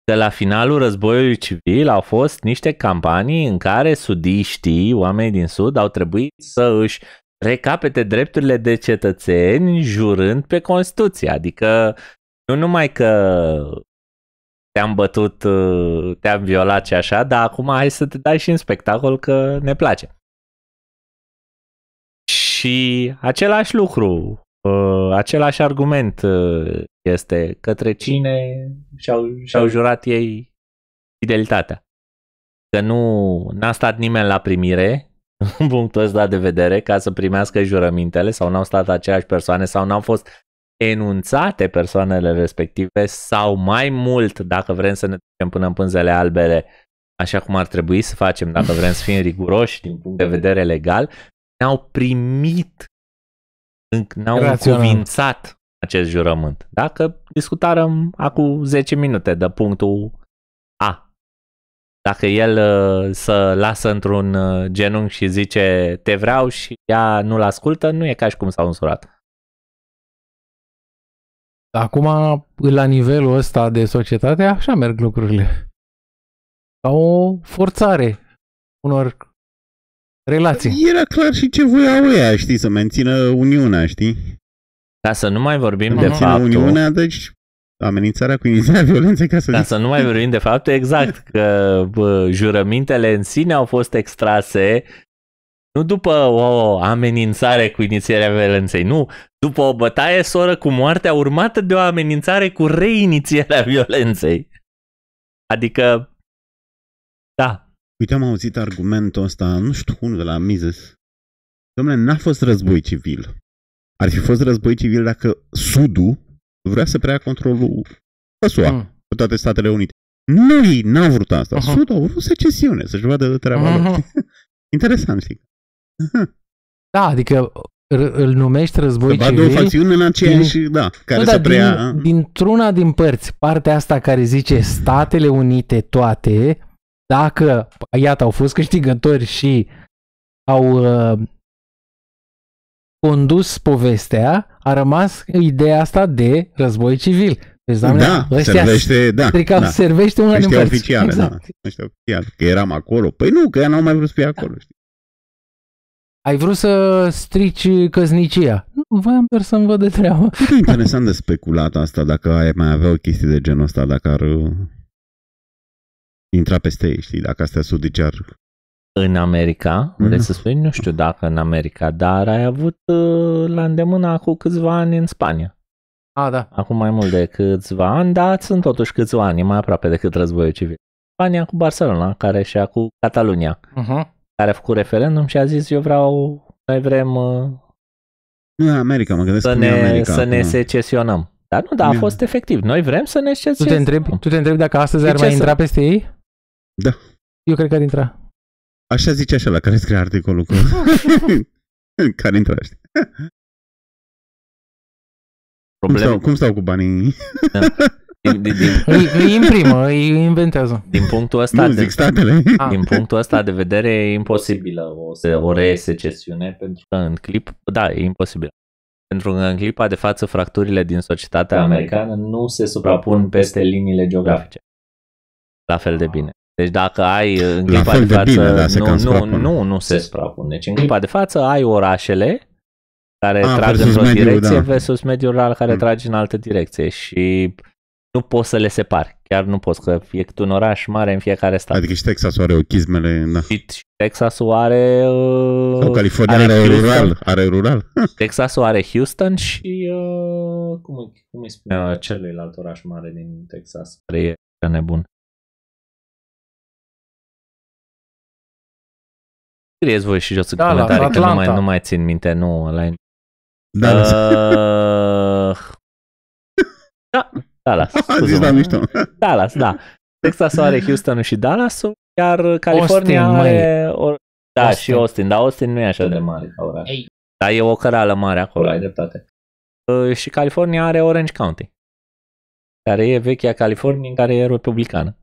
că la finalul războiului civil au fost niște campanii în care sudiștii, oamenii din sud, au trebuit să își recapete drepturile de cetățeni jurând pe Constituție. Adică nu numai că te-am bătut, te-am violat și așa, dar acum hai să te dai și în spectacol că ne place. Și același lucru, Ă, același argument ă, este către cine și-au, și-au jurat ei fidelitatea. Că nu n-a stat nimeni la primire (laughs) în punctul ăsta de vedere ca să primească jurămintele sau n-au stat aceleași persoane sau n-au fost enunțate persoanele respective sau mai mult, dacă vrem să ne ducem până în pânzele albere, așa cum ar trebui să facem dacă vrem să fim riguroși din punct de vedere legal, ne au primit încă n-au încuvințat acest jurământ. Dacă discutarăm acum 10 minute de punctul A, dacă el uh, să lasă într-un uh, genunchi și zice te vreau și ea nu-l ascultă, nu e ca și cum s-au însurat. Acum, la nivelul ăsta de societate, așa merg lucrurile. Ca o forțare unor relații. Era clar și ce voia ăia, știi, să mențină Uniunea, știi? Da, deci ca da, să nu mai vorbim de, faptul... Uniunea, deci amenințarea cu inițierea violenței ca să... Ca zic... să nu mai vorbim de fapt, exact, (laughs) că bă, jurămintele în sine au fost extrase nu după o amenințare cu inițierea violenței, nu, după o bătaie soră cu moartea urmată de o amenințare cu reinițierea violenței. Adică, da, Uite, am auzit argumentul ăsta, nu știu de la Mises. Domnule, n-a fost război civil. Ar fi fost război civil dacă Sudul vrea să preia controlul SUA, hmm. pe toate Statele Unite. nu ei n au vrut asta. Aha. Sudul a vrut secesiune, să-și vadă treaba lor. (laughs) Interesant, știi. (laughs) da, adică r- îl numești război să civil. Să o facțiune în aceeași, din, da, care nu, să da, preia... Din, dintr-una din părți, partea asta care zice Statele Unite toate, dacă, păi, iată, au fost câștigători și au uh, condus povestea, a rămas ideea asta de război civil. Deci, doamne, da, servește, da, da. servește una din oficiale, da, exact. da. Ăștia oficiale, că eram acolo. Păi nu, că n-au mai vrut să fie acolo, știi. Ai vrut să strici căznicia? Nu, voiam doar să-mi văd de treabă. E interesant de speculat asta, dacă ai mai avea o chestie de genul ăsta, dacă ar intra peste ei, știi, dacă astea sudice ar... În America, mm. vrei să spui, nu știu dacă în America, dar ai avut uh, la îndemână acum câțiva ani în Spania. A, da. Acum mai mult de câțiva ani, dar sunt totuși câțiva ani, mai aproape decât războiul civil. Spania cu Barcelona, care și cu Catalunia, uh-huh. care a făcut referendum și a zis eu vreau, noi vrem uh, nu, America, mă gândesc să ne, America, să acum. ne secesionăm. Dar nu, dar a fost efectiv. Noi vrem să ne secesionăm. Tu te întrebi, tu te întrebi dacă astăzi de ar mai intra peste ei? Da. Eu cred că ar intra. Așa zice așa la care scrie articolul cu... (laughs) care intra, știi? Probleme? Cum, stau, cum stau cu banii? Da. Din, din, din... (laughs) Îi, imprimă, îi inventează. Din punctul ăsta, nu, de, zic statele. Ah. Din punctul ăsta de vedere e imposibilă o, o resecesiune pentru că în clip, da, e imposibil. Pentru că în clipa de față fracturile din societatea americană nu se suprapun peste liniile geografice. La fel de bine. Deci dacă ai uh, în clipa de, de față, bine, da, se nu, nu, nu, nu, se suprapun. Deci în clipa de față ai orașele care A, ah, trag într-o mediul, direcție da. versus mediul rural care mm. trage în altă direcție și nu poți să le separi. Chiar nu poți, că e cât un oraș mare în fiecare stat. Adică și Texas are ochizmele. Da. Și, Texas are... Uh, Sau California are, are rural. Are rural. (laughs) Texas are Houston și... Uh, cum, cum îi spune uh, celălalt oraș mare din Texas? Care e nebun. scrieți voi și jos în da, comentarii, la, că nu mai, nu mai țin minte, nu la. Da, da, uh, (laughs) da, Dallas. A zis, da, mișto. Dallas, da. Texas are Houston și Dallas, iar California Austin, are... Or... Da, Austin. și Austin, dar Austin nu e așa de mare ca oraș. Ei. Dar e o cărală mare acolo, ai dreptate. Uh, și California are Orange County, care e vechea California în care e republicană.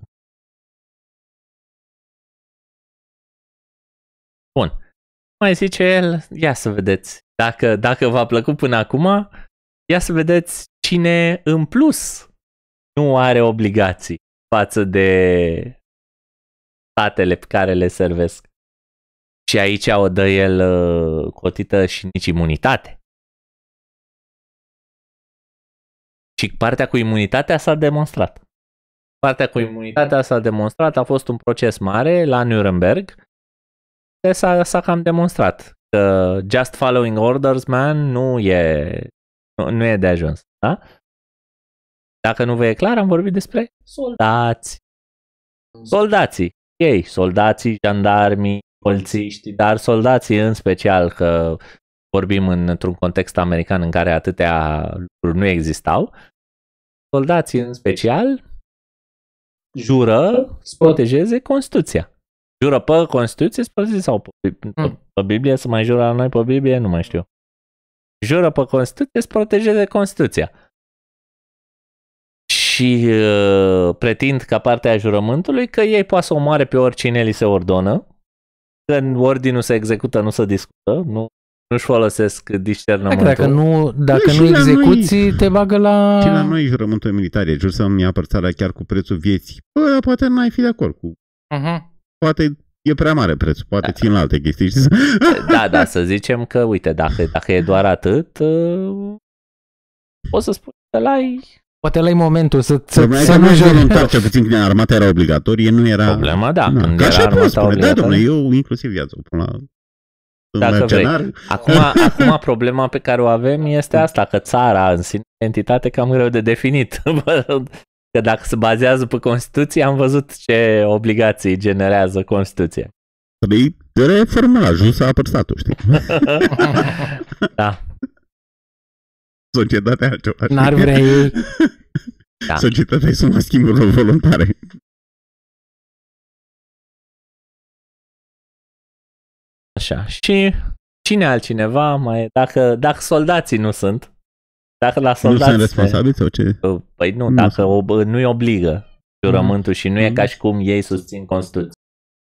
Bun. Mai zice el, ia să vedeți. Dacă, dacă v-a plăcut până acum, ia să vedeți cine în plus nu are obligații față de statele pe care le servesc. Și aici o dă el uh, cotită și nici imunitate. Și partea cu imunitatea s-a demonstrat. Partea cu imunitatea s-a demonstrat, a fost un proces mare la Nuremberg, s-a, s-a cam demonstrat că just following orders, man, nu e, nu, nu e de ajuns. Da? Dacă nu vă e clar, am vorbit despre soldați. Soldații. Ei, soldații, jandarmii, polițiști, dar soldații în special, că vorbim într-un context american în care atâtea lucruri nu existau, soldații în special jură să protejeze Constituția. Jură pe Constituție, spăzi sau pe, pe, hmm. pe Biblie, să mai jură la noi pe Biblie, nu mai știu. Jură pe Constituție, să protejeze Constituția. Și uh, pretind ca parte a jurământului că ei poate să omoare pe oricine li se ordonă, că ordinul se execută, nu se discută, nu nu-și folosesc discernământul. Dacă, dacă nu, dacă nu, nu execuții, noi, te bagă la... Și la noi jurământul militar e jur să-mi ia părțarea chiar cu prețul vieții. Bă, dar poate n-ai fi de acord cu... Uh-huh poate e prea mare preț, poate da. țin la alte chestii. Știi? (laughs) Da, da, să zicem că, uite, dacă, dacă e doar atât, ă, poți să spui că l-ai Poate la momentul să să, să nu voluntar, cel puțin când armata era obligatorie, nu era... Problema, da, na, când era așa armata spune, da, obligatorie. Da, domnule, eu inclusiv viața până la dacă vrei. Acum, acum problema pe care o avem este asta, că țara în sine, entitate, cam greu de definit. (laughs) Că dacă se bazează pe Constituție, am văzut ce obligații generează Constituția. Păi reforma, a ajuns să apăr statul, știi? (laughs) da. Societatea altceva. N-ar vrea da. Societatea e suma schimburilor voluntare. Așa, și cine altcineva mai, dacă, dacă soldații nu sunt, dacă la soldați... Nu sunt responsabili sau ce? Păi nu, nu dacă o, nu-i obligă jurământul mm. și nu e mm. ca și cum ei susțin Constituția.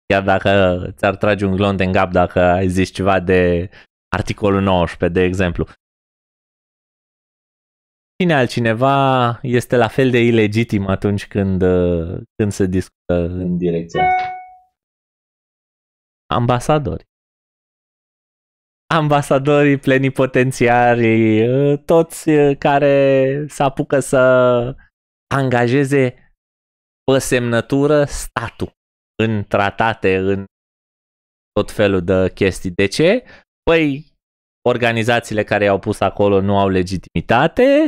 Chiar dacă ți-ar trage un glonț în gap dacă ai zis ceva de articolul 19, de exemplu. Cine altcineva este la fel de ilegitim atunci când, când se discută în direcția asta? Ambasadori ambasadorii plenipotențiari, ă, toți ă, care se apucă să angajeze pe semnătură statul în tratate, în tot felul de chestii. De ce? Păi, organizațiile care i-au pus acolo nu au legitimitate,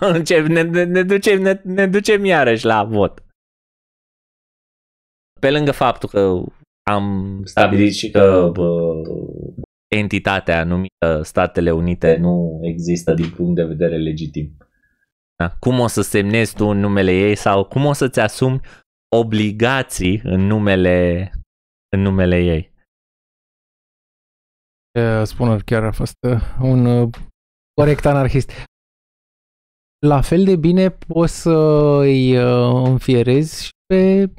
(laughs) ne, ne, ne, ducem, ne, ne ducem iarăși la vot. Pe lângă faptul că am stabilit și că bă, entitatea numită Statele Unite nu există din punct de vedere legitim. Da? Cum o să semnezi tu în numele ei sau cum o să-ți asumi obligații în numele, în numele ei? Spun chiar a fost uh, un uh, corect anarhist. La fel de bine poți să îi uh, înfierezi și pe,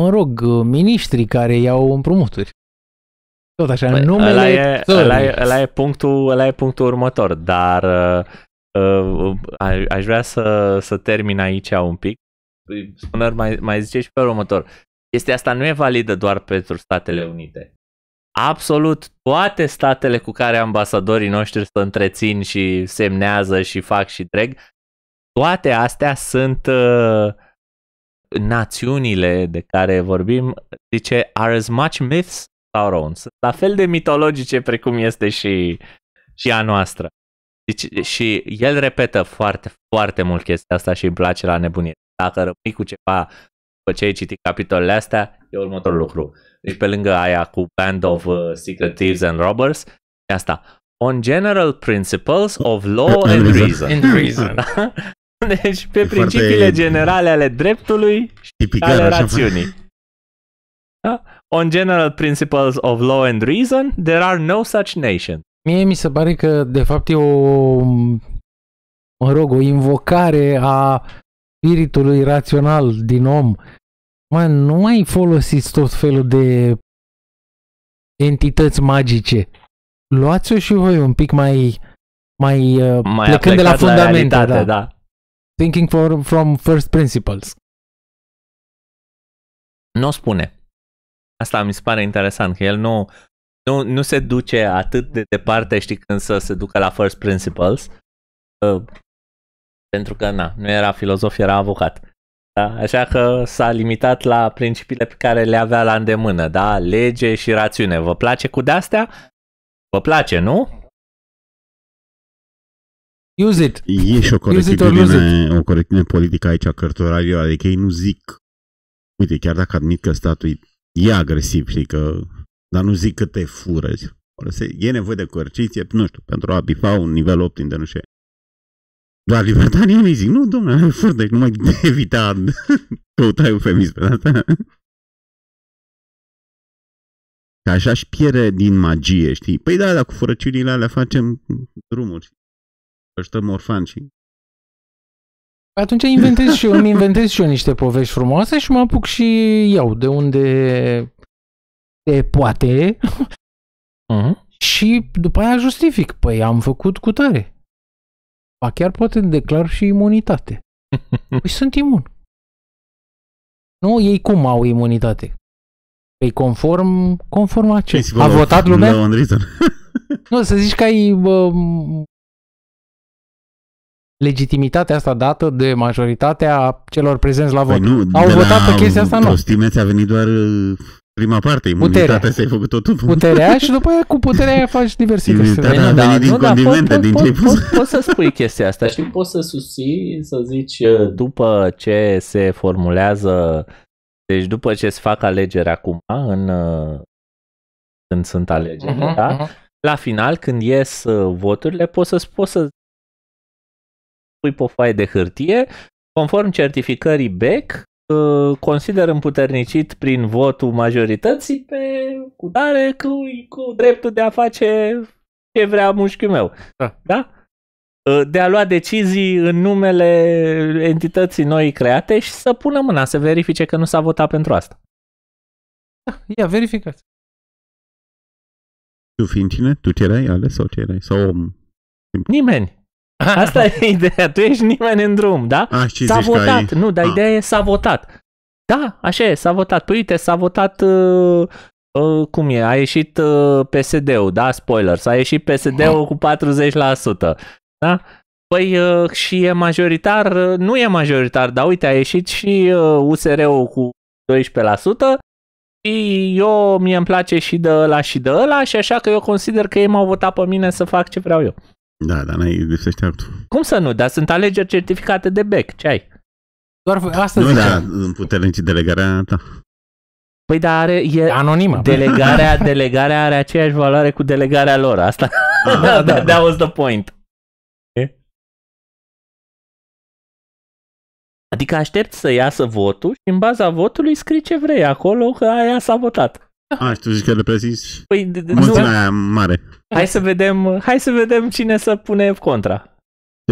mă rog, miniștrii care iau împrumuturi. Tot așa, păi, numele ăla e, ăla, e, ăla, e punctul, ăla e punctul următor, dar uh, uh aș vrea să, să termin aici un pic. Păi, Spune, mai, mai zice și pe următor. Este asta nu e validă doar pentru Statele Unite. Absolut toate statele cu care ambasadorii noștri se întrețin și semnează și fac și dreg, toate astea sunt uh, națiunile de care vorbim, zice, are as much myths sunt la fel de mitologice precum este și, și a noastră. Deci, și el repetă foarte, foarte mult chestia asta și îi place la nebunie. Dacă rămâi cu ceva după ce ai citit capitolele astea, e următorul lucru. Deci pe lângă aia cu Band of uh, Secret Thieves and Robbers, e asta. On general principles of law and reason. And reason. (laughs) (laughs) deci pe e principiile generale ale dreptului și ale rațiunii. Da? On general principles of law and reason, there are no such nation. Mie mi se pare că, de fapt, e o, mă rog, o invocare a spiritului rațional din om. Mă, nu mai folosiți tot felul de entități magice. Luați-o și voi un pic mai, mai, uh, mai plecând de la fundamente. La realitate, da. da. Thinking for, from first principles. Nu spune. Asta mi se pare interesant, că el nu, nu, nu se duce atât de departe, știi, când să se ducă la first principles, uh, pentru că, na, nu era filozof, era avocat. Da? Așa că s-a limitat la principiile pe care le avea la îndemână, da? Lege și rațiune. Vă place cu de-astea? Vă place, nu? Use it. E și o corectitudine, o corectitudine politică aici a cărturarilor, adică ei nu zic Uite, chiar dacă admit că statul e agresiv, știi că, dar nu zic că te fură. E nevoie de coerciție, nu știu, pentru a bifa un nivel optim de nu știu. Dar mi zic, nu, domnule, fur, deci nu mai (laughs) evita un (laughs) femis pe asta. ca așa și pierde din magie, știi? Păi da, dar cu furăciunile alea facem drumuri. Ăștia orfan și atunci inventez și eu, îmi inventez și eu niște povești frumoase și mă apuc și iau de unde se poate uh-huh. și după aia justific. Păi am făcut cu tare. Ba chiar poate declar și imunitate. (laughs) Păi sunt imun. Nu, ei cum au imunitate? Păi conform, conform a ce? Păi, a votat lumea? Nu, să zici că ai bă, legitimitatea asta dată de majoritatea celor prezenți la păi vot. Păi nu, Au de votat la pe chestia asta, nu. Prostimeți a venit doar uh, prima parte, imunitatea puterea. ți-ai făcut totul. Puterea și după aia cu puterea aia faci diverse chestii. Păi nu, da, din nu, da, po- din ce po- po- poți să spui chestia asta și poți să susții, să zici, uh, după ce se formulează, deci după ce se fac alegeri acum, în, uh, când sunt alegeri, uh-huh, da? Uh-huh. La final, când ies voturile, poți să, poți să pui pe o foaie de hârtie, conform certificării BEC, ă, consider împuternicit prin votul majorității pe tare cu, cu dreptul de a face ce vrea mușchiul meu. Da? da? Ă, de a lua decizii în numele entității noi create și să pună mâna, să verifice că nu s-a votat pentru asta. Da, ia, verificați. Tu fiind cine? Tu te erai ales sau ce erai? Sau om? Nimeni. (laughs) Asta e ideea, tu ești nimeni în drum, da? A, și s-a votat, ai... nu, dar A. ideea e s-a votat. Da, așa e, s-a votat. Păi uite, s-a votat, uh, uh, cum e, a ieșit uh, PSD-ul, da, spoiler, s-a ieșit PSD-ul cu 40%, da? Păi uh, și e majoritar, uh, nu e majoritar, dar uite, a ieșit și uh, USR-ul cu 12%, și eu, mie îmi place și de ăla și de ăla și așa că eu consider că ei m-au votat pe mine să fac ce vreau eu. Da, dar n-ai găsești altul. Cum să nu? Dar sunt alegeri certificate de BEC. Ce ai? Doar asta nu, da, împuternici delegarea ta. Păi, dar are... E Anonimă. Delegarea, (laughs) delegarea are aceeași valoare cu delegarea lor. Asta... Ah, da, (laughs) da, that, that da. was the point. Adică aștept să iasă votul și în baza votului scrii ce vrei acolo că aia s-a votat. A, ah, tu zici că reprezinți păi, de, de, mulțimea mare. Hai să vedem, hai să vedem cine să pune contra.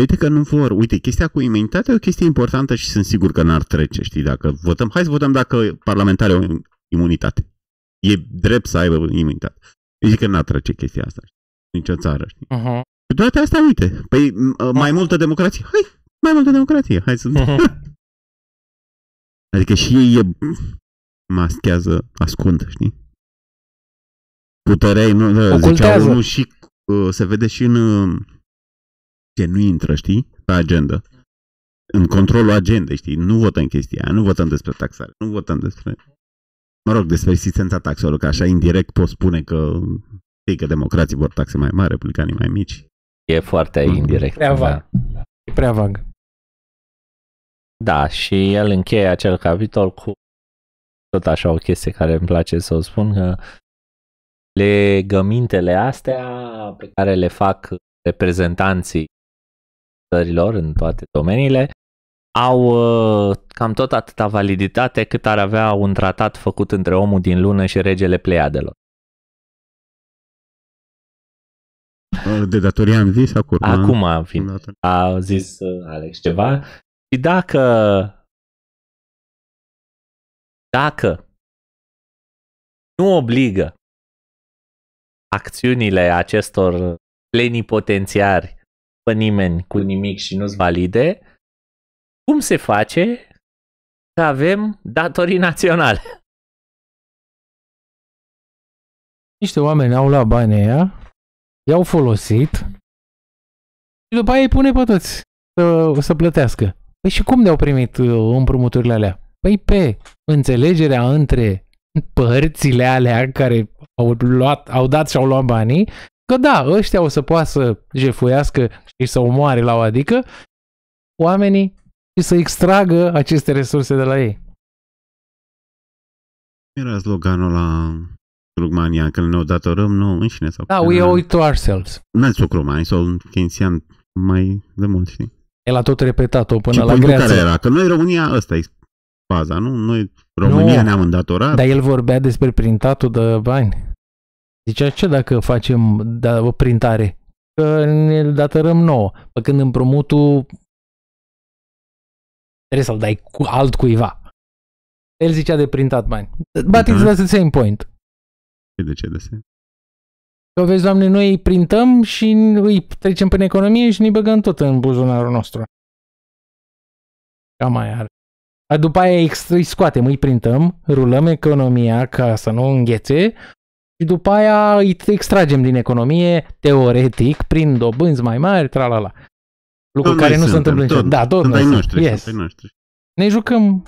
Uite că nu vor. Uite, chestia cu imunitatea e o chestie importantă și sunt sigur că n-ar trece, știi, dacă votăm. Hai să votăm dacă parlamentare au imunitate. E drept să aibă imunitate. Eu zic că n-ar trece chestia asta. Nicio țară, știi? Uh-huh. Și toate astea, uite. Păi, uh, mai uh-huh. multă democrație. Hai, mai multă democrație. Hai să... Uh-huh. (laughs) adică și ei e... maschează, ascund, știi? puterea nu, da, zicea unul și uh, se vede și în uh, ce nu intră, știi, pe agenda. În controlul agendei, știi, nu votăm chestia aia, nu votăm despre taxare, nu votăm despre... Mă rog, despre existența taxelor, că așa indirect pot spune că știi că democrații vor taxe mai mari, republicanii mai mici. E foarte mm. indirect. Prea da. vag. Da. E prea vag. Da, și el încheie acel capitol cu tot așa o chestie care îmi place să o spun, că legămintele astea pe care le fac reprezentanții țărilor în toate domeniile au uh, cam tot atâta validitate cât ar avea un tratat făcut între omul din lună și regele Pleiadelor. Ah, de datoria am zis acum. Da. Acum am fi da, da. A zis uh, Alex ceva. Și dacă dacă nu obligă acțiunile acestor plenipotențiari pe nimeni cu nimic și nu-s valide, cum se face că avem datorii naționale? Niște oameni au luat banii aia, i-au folosit și după aia îi pune pe toți să, să plătească. Păi și cum ne-au primit uh, împrumuturile alea? Păi pe înțelegerea între părțile alea care au, luat, au dat și au luat banii, că da, ăștia o să poată să jefuiască și să omoare la o adică oamenii și să extragă aceste resurse de la ei. Era sloganul la Lugmania, că ne-o datorăm nouă înșine. Sau da, we owe it to ourselves. Nu ați o cromai sau keynesian mai de mult, știi? El a tot repetat-o până Ce la greață. care era? Că noi România, ăsta e faza, nu? Noi, România nu, ne-am îndatorat. Dar el vorbea despre printatul de bani. Zicea, ce dacă facem da, o printare? Că ne datorăm nouă, când împrumutul trebuie să-l dai cu cuiva, El zicea de printat bani. But uh-huh. it's the same point. E păi de ce de same? Că vezi, doamne, noi îi printăm și îi trecem prin economie și ne băgăm tot în buzunarul nostru. Cam mai are. După aia îi scoatem, îi printăm, rulăm economia ca să nu înghețe și după aia îi extragem din economie, teoretic, prin dobânzi mai mari, tralala. Lucruri care nu se întâmplă Da, tot sunt noi noștri, yes. sunt noștri. Ne jucăm.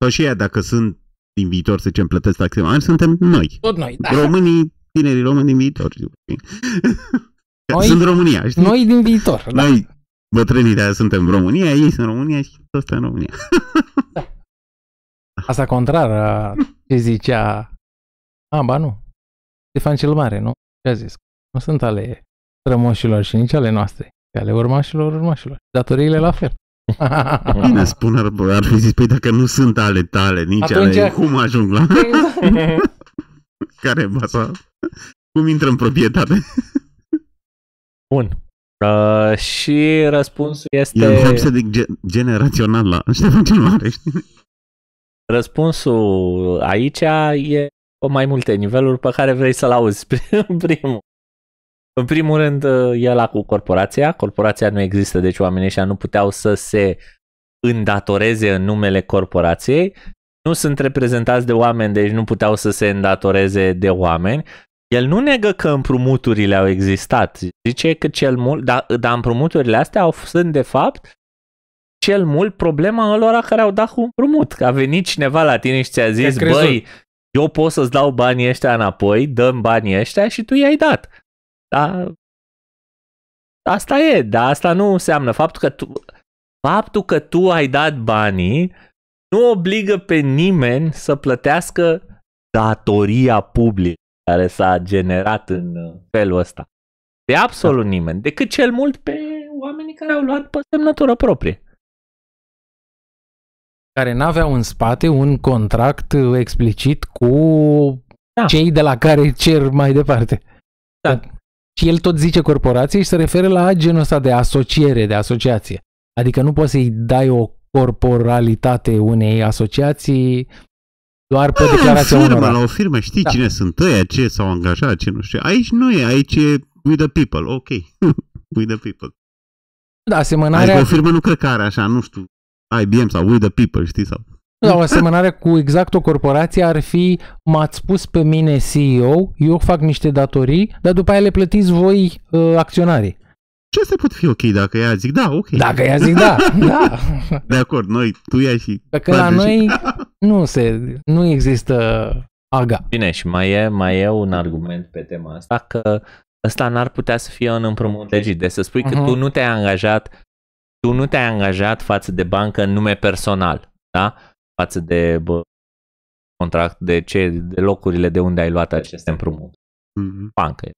Sau și ea, dacă sunt din viitor, să zicem, plătesc taxe mai suntem noi. Tot noi, da. Românii, tinerii români din viitor. Noi, sunt România, știi? Noi din viitor. Da. Noi, da bătrânii de sunt suntem în România, ei sunt în România și toți în România. (laughs) Asta contrar a ce zicea... A, ba nu. Stefan cel Mare, nu? Ce a zis? Nu sunt ale rămoșilor și nici ale noastre, ci ale urmașilor urmașilor. Datoriile la fel. (laughs) Bine spun, ar, ar fi zis, păi dacă nu sunt ale tale, nici Atunci... ale, cum ajung la... Exact. (laughs) Care e Cum intră în proprietate? Bun. Uh, și răspunsul este... E un de generațional la (laughs) Ștefan cel Mare. Răspunsul aici e pe mai multe niveluri pe care vrei să-l auzi (laughs) în primul. În primul rând, uh, e la cu corporația. Corporația nu există, deci oamenii ăștia nu puteau să se îndatoreze în numele corporației. Nu sunt reprezentați de oameni, deci nu puteau să se îndatoreze de oameni. El nu negă că împrumuturile au existat. Zice că cel mult, da, dar da, împrumuturile astea au sunt de fapt cel mult problema lor care au dat cu împrumut. Că a venit cineva la tine și ți-a zis, băi, eu pot să-ți dau banii ăștia înapoi, dăm banii ăștia și tu i-ai dat. Da? Asta e, dar asta nu înseamnă faptul că tu, faptul că tu ai dat banii nu obligă pe nimeni să plătească datoria publică care s-a generat în uh, felul ăsta. de absolut da. nimeni, decât cel mult pe oamenii care au luat pe semnătură proprie. Care n-aveau în spate un contract uh, explicit cu da. cei de la care cer mai departe. Da. Și el tot zice corporație și se referă la genul ăsta de asociere, de asociație. Adică nu poți să-i dai o corporalitate unei asociații doar pe da, declarația firmă, La o firmă știi da. cine sunt ăia, ce s-au angajat, ce nu știu. Aici nu e, aici e with the people, ok. (laughs) with the people. Da, asemănarea... Adică o firmă nu cred că are așa, nu știu, IBM sau with the people, știi? Sau... Da, o asemănare cu exact o corporație ar fi m-ați spus pe mine CEO, eu fac niște datorii, dar după aia le plătiți voi uh, acționarii. Ce se pot fi ok dacă ea zic da, ok. Dacă ea zic da, (laughs) da. De acord, noi, tu ea și... Pe că la noi, nu se, nu există aga. Bine, și mai e, mai e un argument pe tema asta că ăsta n-ar putea să fie un împrumut legit. De să spui uh-huh. că mhm. tu nu te-ai angajat tu nu te-ai angajat față de bancă în nume personal, da? Față de bă, contract, de ce, de locurile de unde ai luat acest împrumut. Uh-huh. Bancă.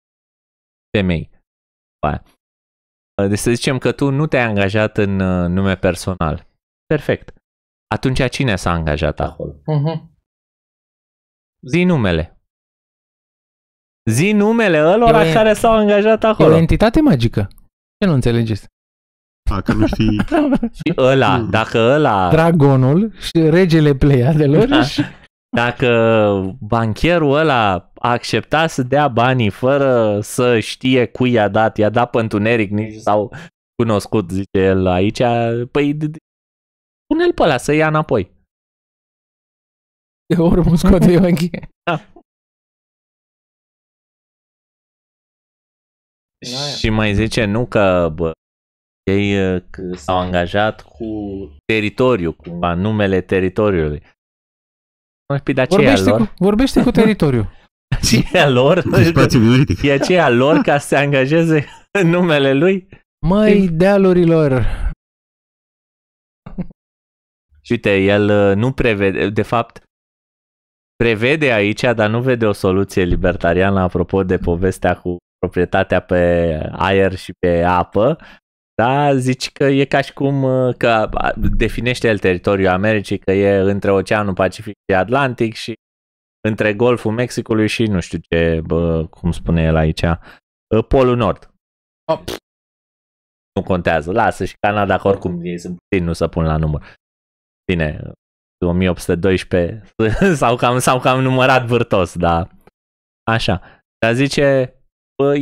Femei. Deci să zicem că tu nu te-ai angajat în uh, nume personal. Perfect. Atunci cine s-a angajat acolo? Uh-huh. Zi numele. Zi numele ălora e, care s-au angajat acolo. E o entitate magică. Ce nu înțelegeți? Dacă nu știi... (laughs) și ăla, hmm. dacă ăla... Dragonul și regele pleiadelor da. și... Dacă bancherul ăla a acceptat să dea banii fără să știe cui i-a dat, i-a dat pe întuneric, nici s-au cunoscut, zice el aici, păi Pune-l pe ăla să ia înapoi. Eu urmă scoate (laughs) Ionghi. Da. Și mai zice, nu că bă, ei uh, că s-au angajat cu teritoriu, cu numele teritoriului. Păi, vorbește, lor? Cu, vorbește cu teritoriu. Aceea (laughs) lor, e aceea lor ca să se angajeze în numele lui? Măi, dealurilor, și uite, el uh, nu prevede, de fapt, prevede aici, dar nu vede o soluție libertariană apropo de povestea cu proprietatea pe aer și pe apă, da, zici că e ca și cum uh, că definește el teritoriul Americii că e între Oceanul Pacific și Atlantic și între Golful Mexicului și nu știu ce, bă, cum spune el aici, uh, Polul Nord. Oh, nu contează, lasă și Canada, oricum ei sunt puțini, nu să pun la număr bine, 1812 (laughs) sau cam, sau cam numărat vârtos, da așa. Dar zice,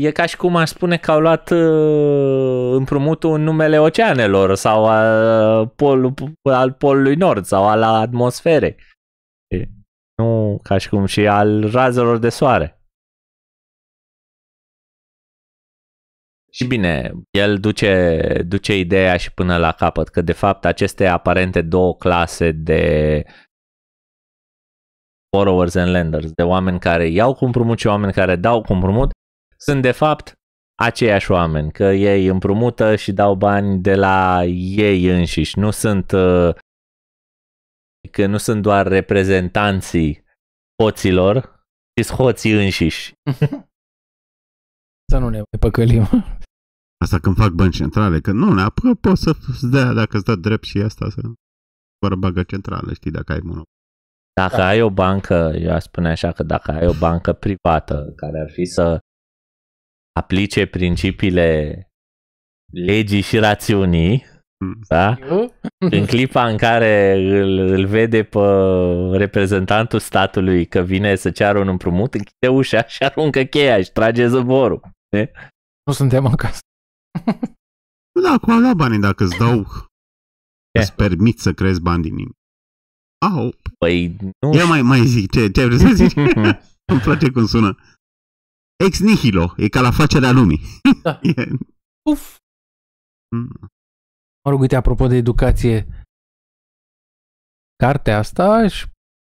e ca și cum aș spune că au luat uh, împrumutul în numele oceanelor sau al, pol, al polului nord sau al atmosferei. Nu ca și cum și al razelor de soare. Și bine, el duce, duce ideea și până la capăt, că de fapt aceste aparente două clase de borrowers and lenders, de oameni care iau cumprumut și oameni care dau cumprumut, sunt de fapt aceiași oameni, că ei împrumută și dau bani de la ei înșiși, nu sunt uh, că nu sunt doar reprezentanții hoților, ci hoții înșiși. (laughs) Să nu ne mai păcălim. Asta când fac bani centrale, că nu neapărat poți să dea, dacă îți dă drept și asta, să fără bagă centrală, știi, dacă ai monopol. Dacă da. ai o bancă, eu aș spune așa că dacă ai o bancă privată care ar fi să aplice principiile legii și rațiunii, mm. da? În clipa în care îl, îl vede pe reprezentantul statului că vine să ceară un împrumut, închide ușa și aruncă cheia și trage zăvorul. Ne? Nu suntem Nu păi da, cu am luat banii dacă îți dau... Yeah. (laughs) Îți permit să crezi bani din nimic. Au. Păi nu... Eu mai, mai zic, ce, ce vrei să (laughs) zici? Îmi place cum sună. Ex nihilo, e ca la facerea lumii. (laughs) da. Uf. Mm. Mă rog, uite, apropo de educație, cartea asta, și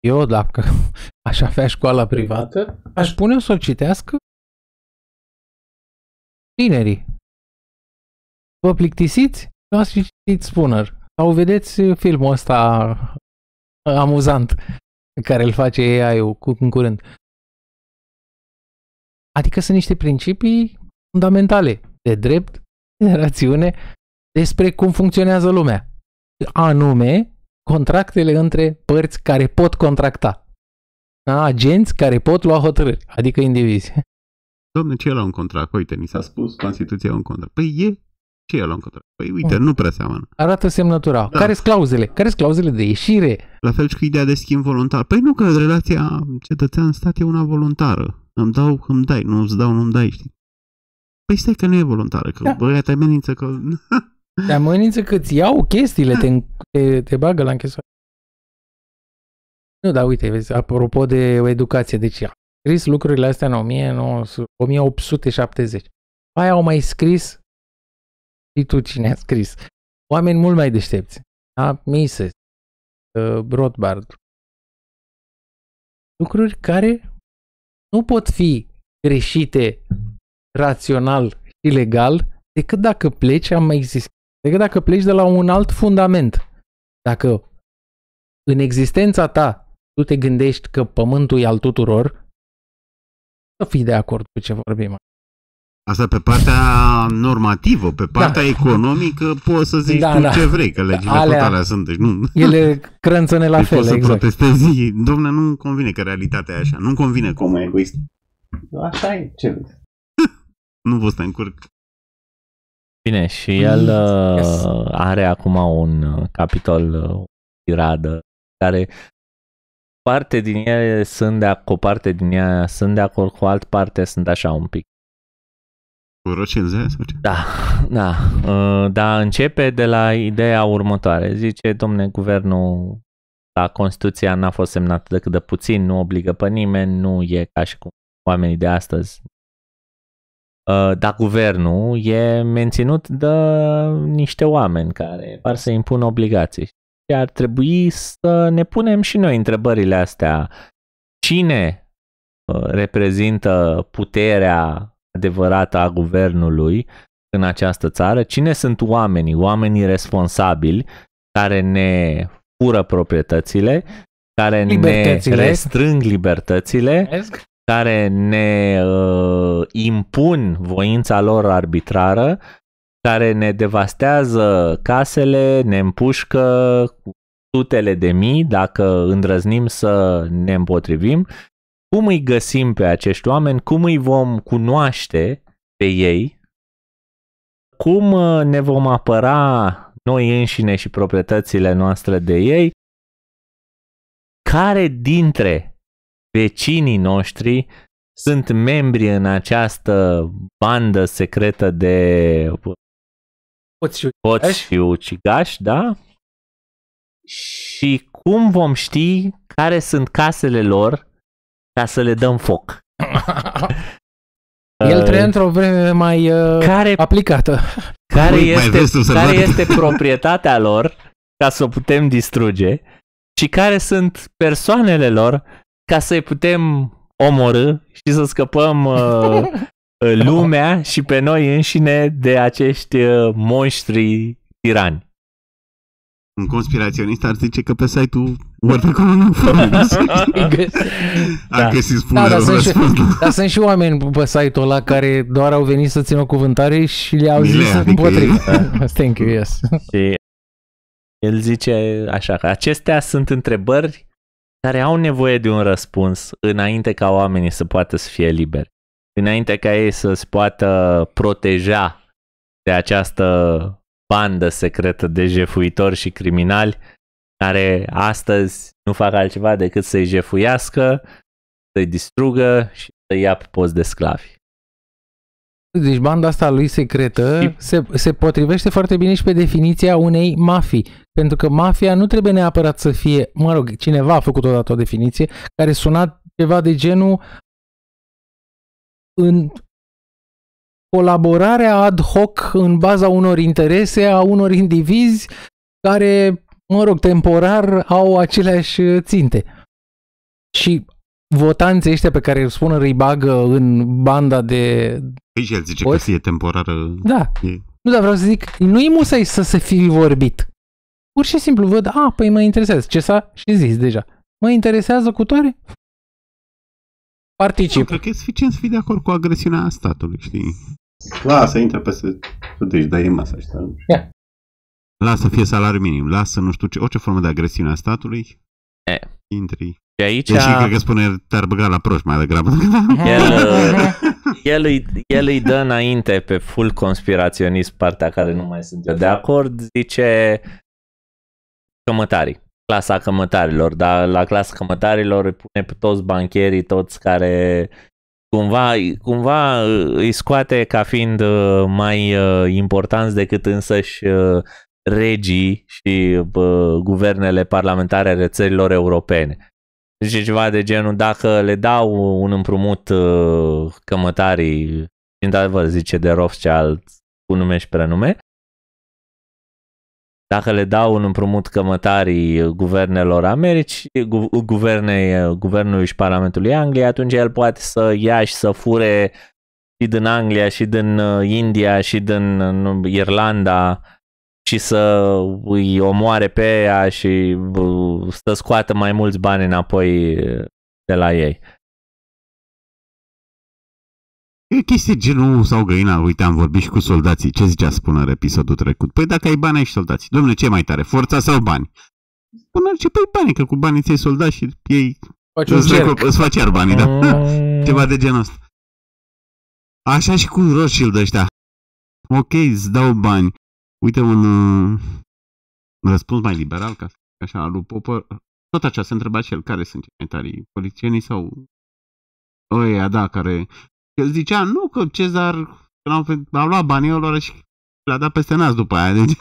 eu dacă aș avea școala privată, aș pune-o să o citească tinerii. Vă plictisiți? Nu ați citit Spooner. Sau vedeți uh, filmul ăsta uh, amuzant care îl face AI-ul cu, în curând. Adică sunt niște principii fundamentale de drept, de rațiune, despre cum funcționează lumea. Anume, contractele între părți care pot contracta. Da, agenți care pot lua hotărâri, adică indivizi. Domne, ce e la un contract? Uite, ni s-a spus, Constituția e un contract. Păi e ce e la un contract? Păi uite, nu prea seamănă. Arată semnătura. Da. care sunt clauzele? care sunt clauzele de ieșire? La fel și cu ideea de schimb voluntar. Păi nu, că relația cetățean-stat e una voluntară. Îmi dau, îmi dai, nu îți dau, nu îmi dai, știi? Păi stai că nu e voluntară, că da. băia te amenință că... te amenință că îți iau chestiile, te, da. te, te bagă la închisoare. Nu, da, uite, vezi, apropo de educație, deci scris lucrurile astea în 1900, 1870. Aia au mai scris și tu cine a scris. Oameni mult mai deștepți. Da? Mises, uh, Rothbard. Lucruri care nu pot fi greșite rațional și legal decât dacă pleci, am mai zis, decât dacă pleci de la un alt fundament. Dacă în existența ta tu te gândești că pământul e al tuturor, să fii de acord cu ce vorbim. Asta pe partea normativă, pe da. partea da. economică poți să zici da, tu da. ce vrei, că legile alea, tot alea sunt. Deci nu. Ele crânțăne la deci fel, exact. să protestezi. Domne, nu convine că realitatea e așa. Nu convine. Cum e egoist. Așa e, ce vezi. (laughs) nu vă să încurc. Bine, și el păi, uh, yes. are acum un uh, capitol, uh, o tiradă, care parte din ele sunt de acolo, parte din ea sunt de acord, cu alt parte sunt așa un pic. Cu Da, da. Uh, dar începe de la ideea următoare. Zice, domne, guvernul la da, Constituția n-a fost semnată decât de puțin, nu obligă pe nimeni, nu e ca și cum oamenii de astăzi. Da, dar guvernul e menținut de niște oameni care par să impună obligații și ar trebui să ne punem și noi întrebările astea. Cine uh, reprezintă puterea adevărată a guvernului în această țară? Cine sunt oamenii, oamenii responsabili care ne fură proprietățile, care ne restrâng libertățile, care ne uh, impun voința lor arbitrară care ne devastează casele, ne împușcă cu sutele de mii dacă îndrăznim să ne împotrivim. Cum îi găsim pe acești oameni? Cum îi vom cunoaște pe ei? Cum uh, ne vom apăra noi înșine și proprietățile noastre de ei? Care dintre vecinii noștri sunt membri în această bandă secretă de Poți și ucigaș. Poți fi ucigaș, da. Și cum vom ști care sunt casele lor ca să le dăm foc? (laughs) El trăia uh, într-o vreme mai uh, care, aplicată. Care, Ui, este, care este proprietatea lor ca să o putem distruge și care sunt persoanele lor ca să-i putem omorâ și să scăpăm uh, (laughs) Uh, lumea și pe noi înșine de acești uh, monștri tirani. Un conspiraționist ar zice că pe site-ul World Economic Forum (laughs) da. găsit spune da, dar, sunt și, dar sunt și oameni pe site-ul ăla care doar au venit să țină cuvântare și le-au zis Milea, adică împotriva. (laughs) Da. Thank you, yes. Și el zice așa că acestea sunt întrebări care au nevoie de un răspuns înainte ca oamenii să poată să fie liberi înainte ca ei să-ți poată proteja de această bandă secretă de jefuitori și criminali care astăzi nu fac altceva decât să-i jefuiască, să-i distrugă și să-i ia pe post de sclavi. Deci banda asta lui secretă și... se, se potrivește foarte bine și pe definiția unei mafii. Pentru că mafia nu trebuie neapărat să fie, mă rog, cineva a făcut odată o definiție care suna ceva de genul în colaborarea ad hoc în baza unor interese a unor indivizi care, mă rog, temporar au aceleași ținte. Și votanții ăștia pe care îl spun îi bagă în banda de... Păi și el zice poți? că e temporară. Da. E... Nu, dar vreau să zic, nu-i musai să se fi vorbit. Pur și simplu văd, a, păi mă interesează. Ce s-a și zis deja. Mă interesează cu toare? Particip. Nu, cred că e suficient să fii de acord cu agresiunea statului, știi? Lasă, intră peste... Deci dai masa așa. yeah. Lasă fie salariu minim, lasă nu știu ce, orice formă de agresiune a statului, e. intri. Și aici... Deși cred că spune te-ar băga la proști mai degrabă. El, (laughs) el, îi, el îi dă înainte pe full conspiraționist partea care nu mai sunt de acord, zice cămătarii clasa cămătarilor, dar la clasa cămătarilor pune toți bancherii, toți care cumva, cumva îi scoate ca fiind uh, mai uh, importanți decât însăși uh, regii și guvernele parlamentare ale țărilor europene. Deci ceva de genul, dacă le dau un împrumut cămătarii, într-adevăr zice de Rothschild cu nume și prenume, dacă le dau un împrumut cămătarii guvernelor Americii, gu, guvernei, guvernului și Parlamentului Angliei, atunci el poate să ia și să fure și din Anglia, și din uh, India, și din uh, Irlanda și să îi omoare pe ea și uh, să scoată mai mulți bani înapoi de la ei. E chestii genul sau găina, uite, am vorbit și cu soldații. Ce zicea spună episodul trecut? Păi dacă ai bani, ai și soldați. Domnule, ce mai tare, forța sau bani? Până ce păi bani, că cu banii ți-ai soldat și ei îți, faci iar banii, da? Ceva de genul ăsta. Așa și cu Rothschild ăștia. Ok, îți dau bani. Uite un uh, răspuns mai liberal, ca așa, al lui Popper. Tot așa se întreba și el, care sunt cei mai tari, politicienii sau ăia, da, care el zicea, nu, că Cezar l-a luat banii lor și l-a dat peste nas după aia. Deci,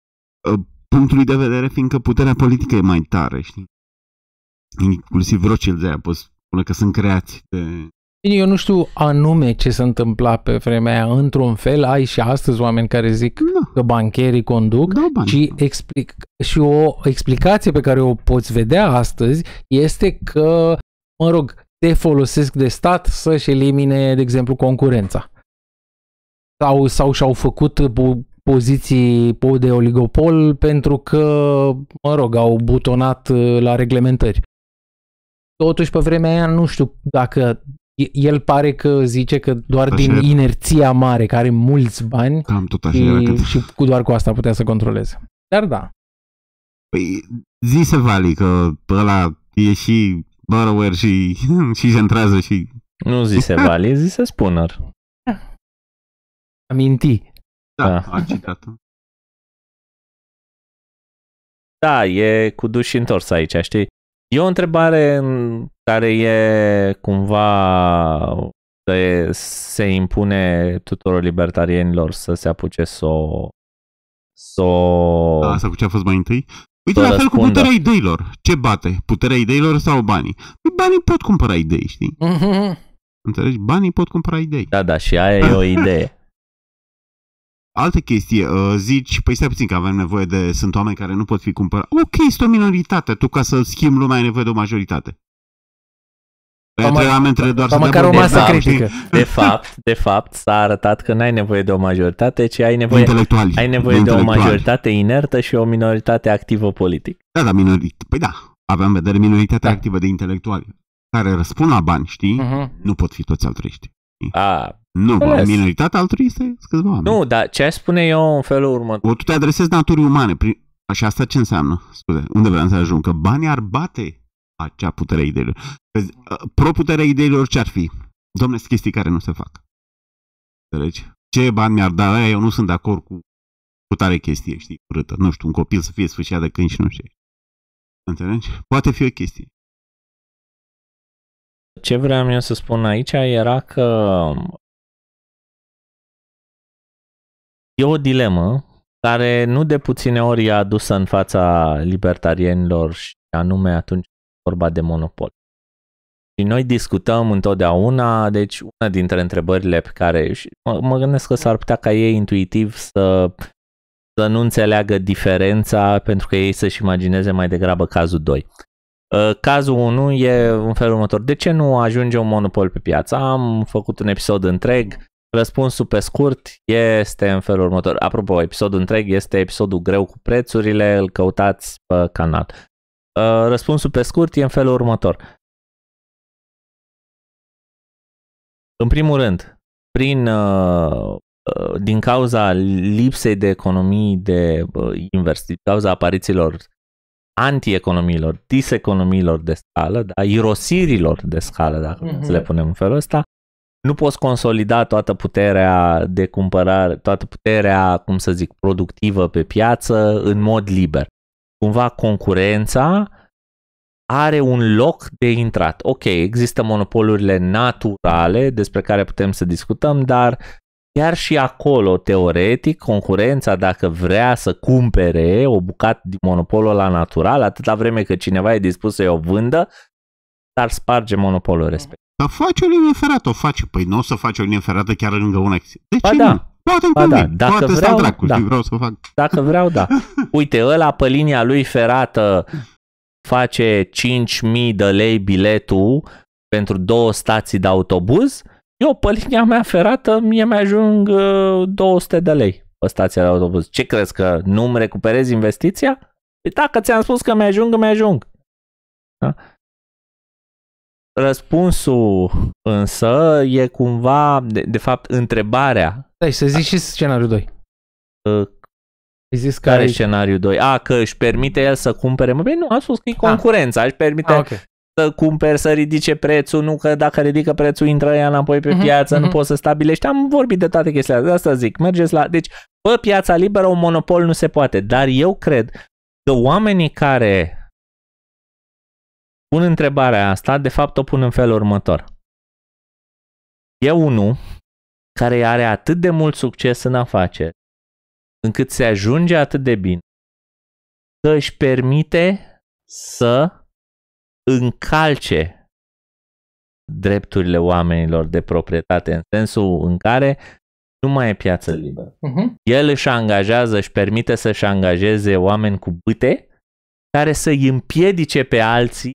(laughs) ă, punctului de vedere, fiindcă puterea politică e mai tare, știi? Inclusiv Rothschild a poți spune că sunt creați de... eu nu știu anume ce se întâmpla pe vremea aia. Într-un fel, ai și astăzi oameni care zic da. că bancherii conduc, da, bani. ci explic, și o explicație pe care o poți vedea astăzi este că, mă rog, se folosesc de stat să-și elimine, de exemplu, concurența. Sau, sau și-au făcut poziții de oligopol pentru că, mă rog, au butonat uh, la reglementări. Totuși, pe vremea aia, nu știu dacă el pare că zice că doar așa din era. inerția mare, care are mulți bani, Cam tot așa și, era și cu doar cu asta putea să controleze. Dar da. Păi, zise Vali că ăla e și borrower și, (laughs) și întrează și... Nu zise Vali, zise spuner. Aminti. Da, da. Ah. am citat Da, e cu duș și întors aici, știi? E o întrebare care e cumva se, se impune tuturor libertarienilor să se apuce să o... Să Da, asta cu ce a fost mai întâi? Uite, la fel cu puterea ideilor. Ce bate? Puterea ideilor sau banii? Păi banii pot cumpăra idei, știi? Mm-hmm. Înțelegi? Banii pot cumpăra idei. Da, da, și aia e o (laughs) idee. Altă chestie, uh, zici, păi stai puțin că avem nevoie de, sunt oameni care nu pot fi cumpărați. Ok, este o minoritate, tu ca să schimbi lumea ai nevoie de o majoritate. Regulamentele doar Sau măcar o masă de critică. De fapt, de fapt, s-a arătat că n-ai nevoie de o majoritate, ci ai nevoie, intelectuali, ai nevoie de, de o majoritate inertă și o minoritate activă politic. Da, da, minoritate. Păi da, aveam în vedere minoritatea da. activă de intelectuali care răspund la bani, știi? Uh-huh. Nu pot fi toți altruiști. A, nu, bă, minoritatea altruistă e oameni. Nu, dar ce spune eu în felul următor? O, tu te adresezi naturii umane. Prin... Și asta ce înseamnă? Scuze, unde vreau să ajung? Că banii ar bate acea putere ideilor. Ă, proputerea ideilor ce ar fi? Domne, sunt chestii care nu se fac. Înțelegi? Ce bani mi-ar da? Eu nu sunt de acord cu, cu tare chestie, știi, urâtă. Nu știu, un copil să fie sfârșit de când și nu știu. Înțelegi? Poate fi o chestie. Ce vreau eu să spun aici era că e o dilemă care nu de puține ori e adusă în fața libertarienilor și anume atunci vorba de monopol. Și noi discutăm întotdeauna, deci una dintre întrebările pe care și mă, mă gândesc că s-ar putea ca ei intuitiv să, să nu înțeleagă diferența pentru că ei să-și imagineze mai degrabă cazul 2. Ă, cazul 1 e în felul următor. De ce nu ajunge un monopol pe piață? Am făcut un episod întreg. Răspunsul pe scurt este în felul următor. Apropo, episodul întreg este episodul greu cu prețurile, îl căutați pe canal. Uh, răspunsul pe scurt e în felul următor. În primul rând, prin, uh, uh, din cauza lipsei de economii de invers, din cauza aparițiilor antieconomiilor, diseconomiilor de scală, da, irosirilor de scală, dacă mm-hmm. să le punem în felul ăsta, nu poți consolida toată puterea de cumpărare, toată puterea, cum să zic, productivă pe piață în mod liber cumva concurența are un loc de intrat. Ok, există monopolurile naturale despre care putem să discutăm, dar chiar și acolo, teoretic, concurența, dacă vrea să cumpere o bucată din monopolul la natural, atâta vreme cât cineva e dispus să-i o vândă, dar sparge monopolul mm. respectiv. Dar faci o linie ferată, o faci. Păi nu o să faci o linie ferată chiar lângă un ex. De ba da. nu? Poate ba, da, dacă Poate vreau, dracu, da. vreau să fac. Dacă vreau, da. (laughs) Uite, ăla pe linia lui ferată face 5.000 de lei biletul pentru două stații de autobuz, eu pe linia mea ferată mie mi ajung 200 uh, de lei pe stația de autobuz. Ce crezi că nu-mi recuperez investiția? Păi dacă ți-am spus că mi-ajung, mi-ajung. Da? Răspunsul însă e cumva, de, de fapt, întrebarea Stai, să zici și scenariul 2. Uh, ă, zis care, care e scenariul 2? A, că își permite el să cumpere. Mă, bine, nu, a spus că e ah. concurența. Își permite ah, okay. să cumpere să ridice prețul, nu că dacă ridică prețul intră ea înapoi pe uh-huh, piață, uh-huh. nu mhm. poți să stabilești. Am vorbit de toate chestiile astea. asta zic, mergeți la... Deci, pe piața liberă un monopol nu se poate, dar eu cred că oamenii care pun întrebarea asta, de fapt o pun în felul următor. Eu, unul, care are atât de mult succes în afaceri, încât se ajunge atât de bine, că își permite să încalce drepturile oamenilor de proprietate, în sensul în care nu mai e piață liberă. Uh-huh. El își angajează, își permite să-și angajeze oameni cu bâte care să îi împiedice pe alții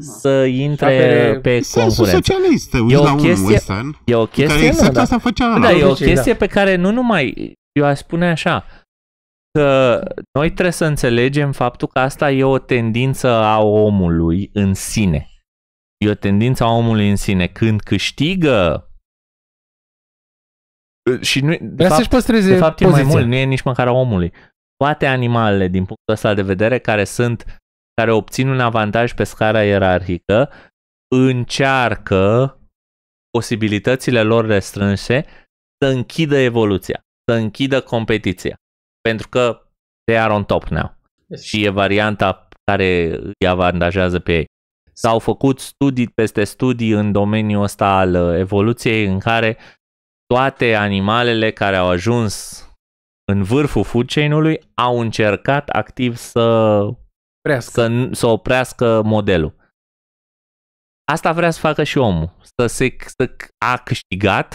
să intre Apere... pe concurență. socialist, te e o la chestie, e o chestie, care exact da. asta făcea da, e o chestie da. pe care nu numai, eu aș spune așa, că noi trebuie să înțelegem faptul că asta e o tendință a omului în sine. E o tendință a omului în sine. Când câștigă și nu, de Vrea fapt, să-și păstreze de fapt poziția. e mai mult, nu e nici măcar a omului. Toate animalele, din punctul ăsta de vedere, care sunt care obțin un avantaj pe scara ierarhică încearcă posibilitățile lor restrânse să închidă evoluția, să închidă competiția. Pentru că they are on top now. Yes. Și e varianta care îi avantajează pe ei. S-au făcut studii peste studii în domeniul ăsta al uh, evoluției în care toate animalele care au ajuns în vârful food chain-ului au încercat activ să oprească. Să, să oprească modelul. Asta vrea să facă și omul. Să, se, să a câștigat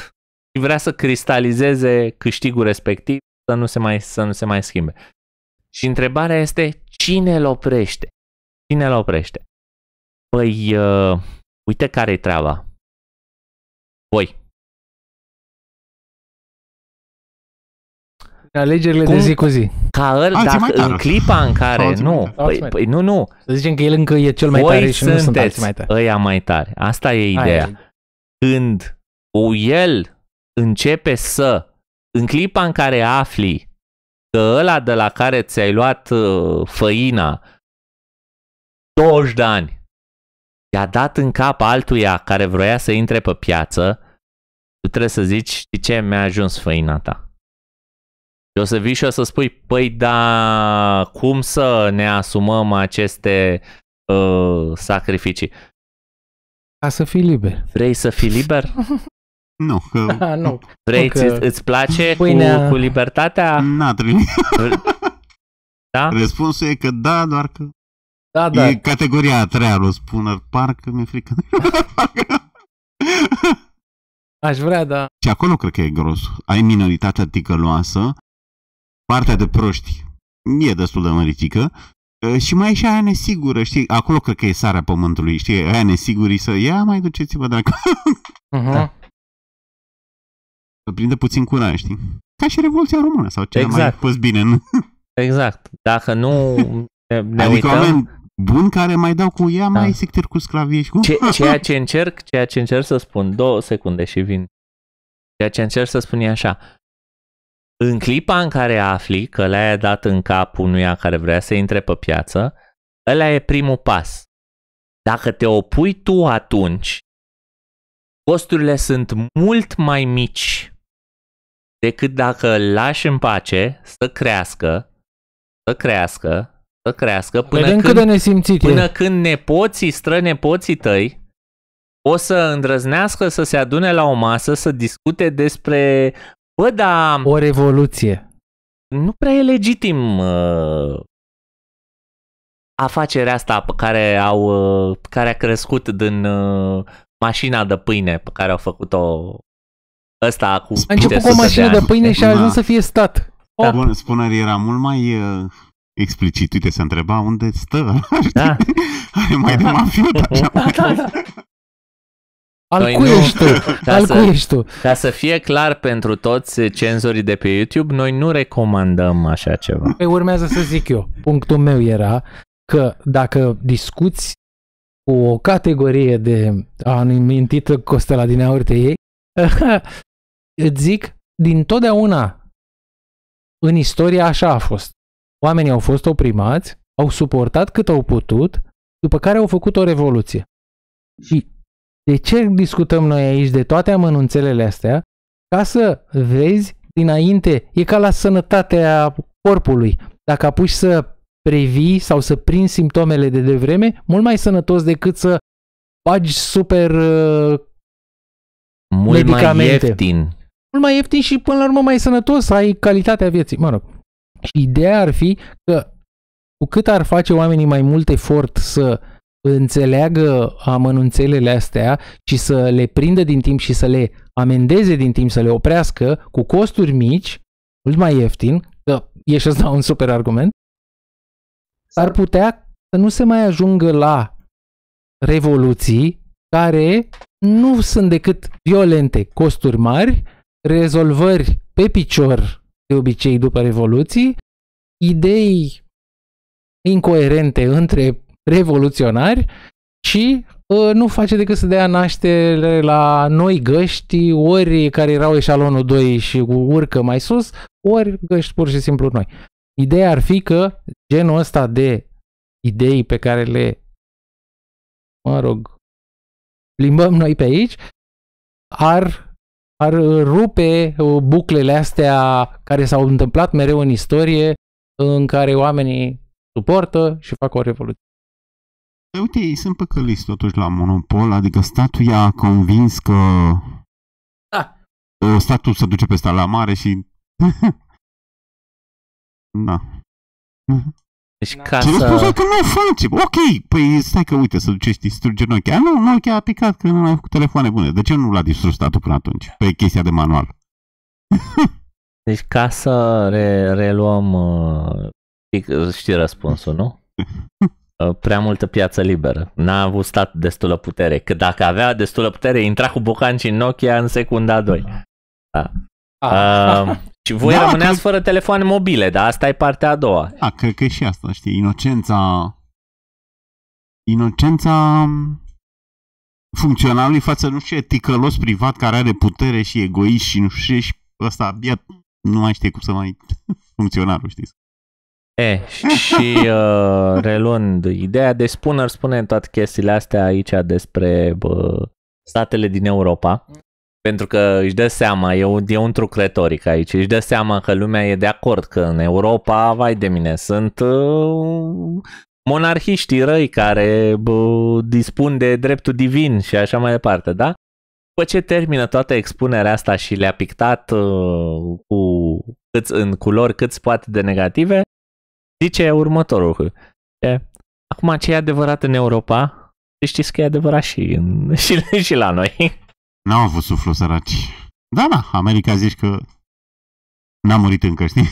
și vrea să cristalizeze câștigul respectiv să nu se mai, să nu se mai schimbe. Și întrebarea este cine îl oprește? Cine îl oprește? Păi, uh, uite care e treaba. Voi. alegerile Cum? de zi cu zi. Ca el, alții dacă în clipa în care, alții nu, păi, păi, nu, nu. Să zicem că el încă e cel mai Voi tare și nu sunt alții mai tare. ăia mai tare. Asta e ideea. Aia. Când o el începe să, în clipa în care afli că ăla de la care ți-ai luat uh, făina 20 de ani i-a dat în cap altuia care vroia să intre pe piață, tu trebuie să zici, știi ce, mi-a ajuns făina ta o să vii și o să spui, păi da, cum să ne asumăm aceste uh, sacrificii? Ca să fii liber. Vrei să fii liber? (laughs) Nu, că... A, (laughs) ah, nu. Vrei, nu, că... îți place Pâinea... cu, cu libertatea? Nu trebuie. da? Răspunsul e că da, doar că... Da, da. E categoria a treia, răspuner, parcă mi-e frică. Aș vrea, da. Și acolo cred că e gros. Ai minoritatea ticăloasă partea de proști e destul de măritică ă, și mai e și aia nesigură, știi? Acolo cred că e sarea pământului, știi? Aia nesigură să ia, mai duceți-vă acolo. Uh-huh. Mhm. Da. Să prinde puțin curaj, știi? Ca și Revoluția Română sau ce exact. mai fost bine nu? Exact. Dacă nu ne, ne adică uităm... oameni buni care mai dau cu ea, da. mai sectir cu sclavie și cu... Ce, (laughs) ceea, ce încerc, ceea ce încerc să spun, două secunde și vin. Ceea ce încerc să spun e așa. În clipa în care afli că le-ai dat în cap unuia care vrea să intre pe piață, ăla e primul pas. Dacă te opui tu atunci, costurile sunt mult mai mici decât dacă îl lași în pace să crească, să crească, să crească până, Vedem când, de până e. când nepoții, strănepoții tăi o să îndrăznească să se adune la o masă să discute despre Bă, da... O revoluție. Nu prea e legitim uh, afacerea asta pe care au, uh, care a crescut din uh, mașina de pâine pe care au făcut-o ăsta cu A început cu o mașină de, de pâine și a ajuns să fie stat. Da. Spun, spunerea era mult mai uh, explicit. Uite, se întreba unde stă. Da. (laughs) Are mai de (laughs) mafiot. Așa. Da, da, da. Al Noi cui nu, ești tu? (laughs) Ca Al să, cui ești tu? Ca să fie clar pentru toți cenzorii de pe YouTube, noi nu recomandăm așa ceva. Păi urmează să zic eu. Punctul meu era că dacă discuți cu o categorie de amintită Costela din aurte ei, (laughs) îți zic, din totdeauna în istoria așa a fost. Oamenii au fost oprimați, au suportat cât au putut, după care au făcut o revoluție. Și de ce discutăm noi aici de toate amănunțelele astea? Ca să vezi dinainte, e ca la sănătatea corpului. Dacă apuci să previi sau să prinzi simptomele de devreme, mult mai sănătos decât să bagi super uh, mult medicamente. mai ieftin. Mult mai ieftin și până la urmă mai sănătos, ai calitatea vieții. Mă rog. Și ideea ar fi că cu cât ar face oamenii mai mult efort să înțeleagă amănunțelele astea și să le prindă din timp și să le amendeze din timp, să le oprească cu costuri mici, mult mai ieftin, că e și ăsta un super argument, ar exact. putea să nu se mai ajungă la revoluții care nu sunt decât violente, costuri mari, rezolvări pe picior de obicei după revoluții, idei incoerente între revoluționari și ă, nu face decât să dea naștere la noi găști, ori care erau eșalonul 2 și urcă mai sus, ori găști pur și simplu noi. Ideea ar fi că genul ăsta de idei pe care le, mă rog, plimbăm noi pe aici, ar, ar rupe ă, buclele astea care s-au întâmplat mereu în istorie, în care oamenii suportă și fac o revoluție. Păi uite, ei sunt păcăliți totuși la monopol, adică statul i-a convins că da. statul se duce stat la mare și... (laughs) Deci da. Deci ca și să... răspunsul că nu face. Ok, păi stai că uite, să ducești distruge Nokia. Nu, Nokia a picat că nu mai făcut telefoane bune. De ce nu l-a distrus statul până atunci? Pe chestia de manual. (laughs) deci ca să re- reluăm uh, știi răspunsul, nu? (laughs) Uh, prea multă piață liberă. N-a avut stat destulă putere. Că dacă avea destulă putere, intra cu bocanci în Nokia în secunda 2. Da. A. Uh, a. (laughs) și voi da, rămâneați că... fără telefoane mobile, dar asta e partea a doua. Da, că, că și asta, știi, inocența... Inocența funcționalului față, nu știu, ticălos privat care are putere și egoist și nu știu, și ăsta abia nu mai știe cum să mai (laughs) funcționarul, știți. E, eh, și uh, reluând ideea de spuner, spune toate chestiile astea aici despre bă, statele din Europa, pentru că își dă seama, e un, e un truc retoric aici, își dă seama că lumea e de acord că în Europa, vai de mine, sunt uh, monarhiștii răi care bă, dispun de dreptul divin și așa mai departe, da? După ce termină toată expunerea asta și le-a pictat uh, cu câți, în culori cât poate de negative, zice următorul. Acum ce e adevărat în Europa, știți că e adevărat și, în, (laughs) și, și la noi. n au avut suflu săraci. Da, da, America zici că n-a murit încă, știi?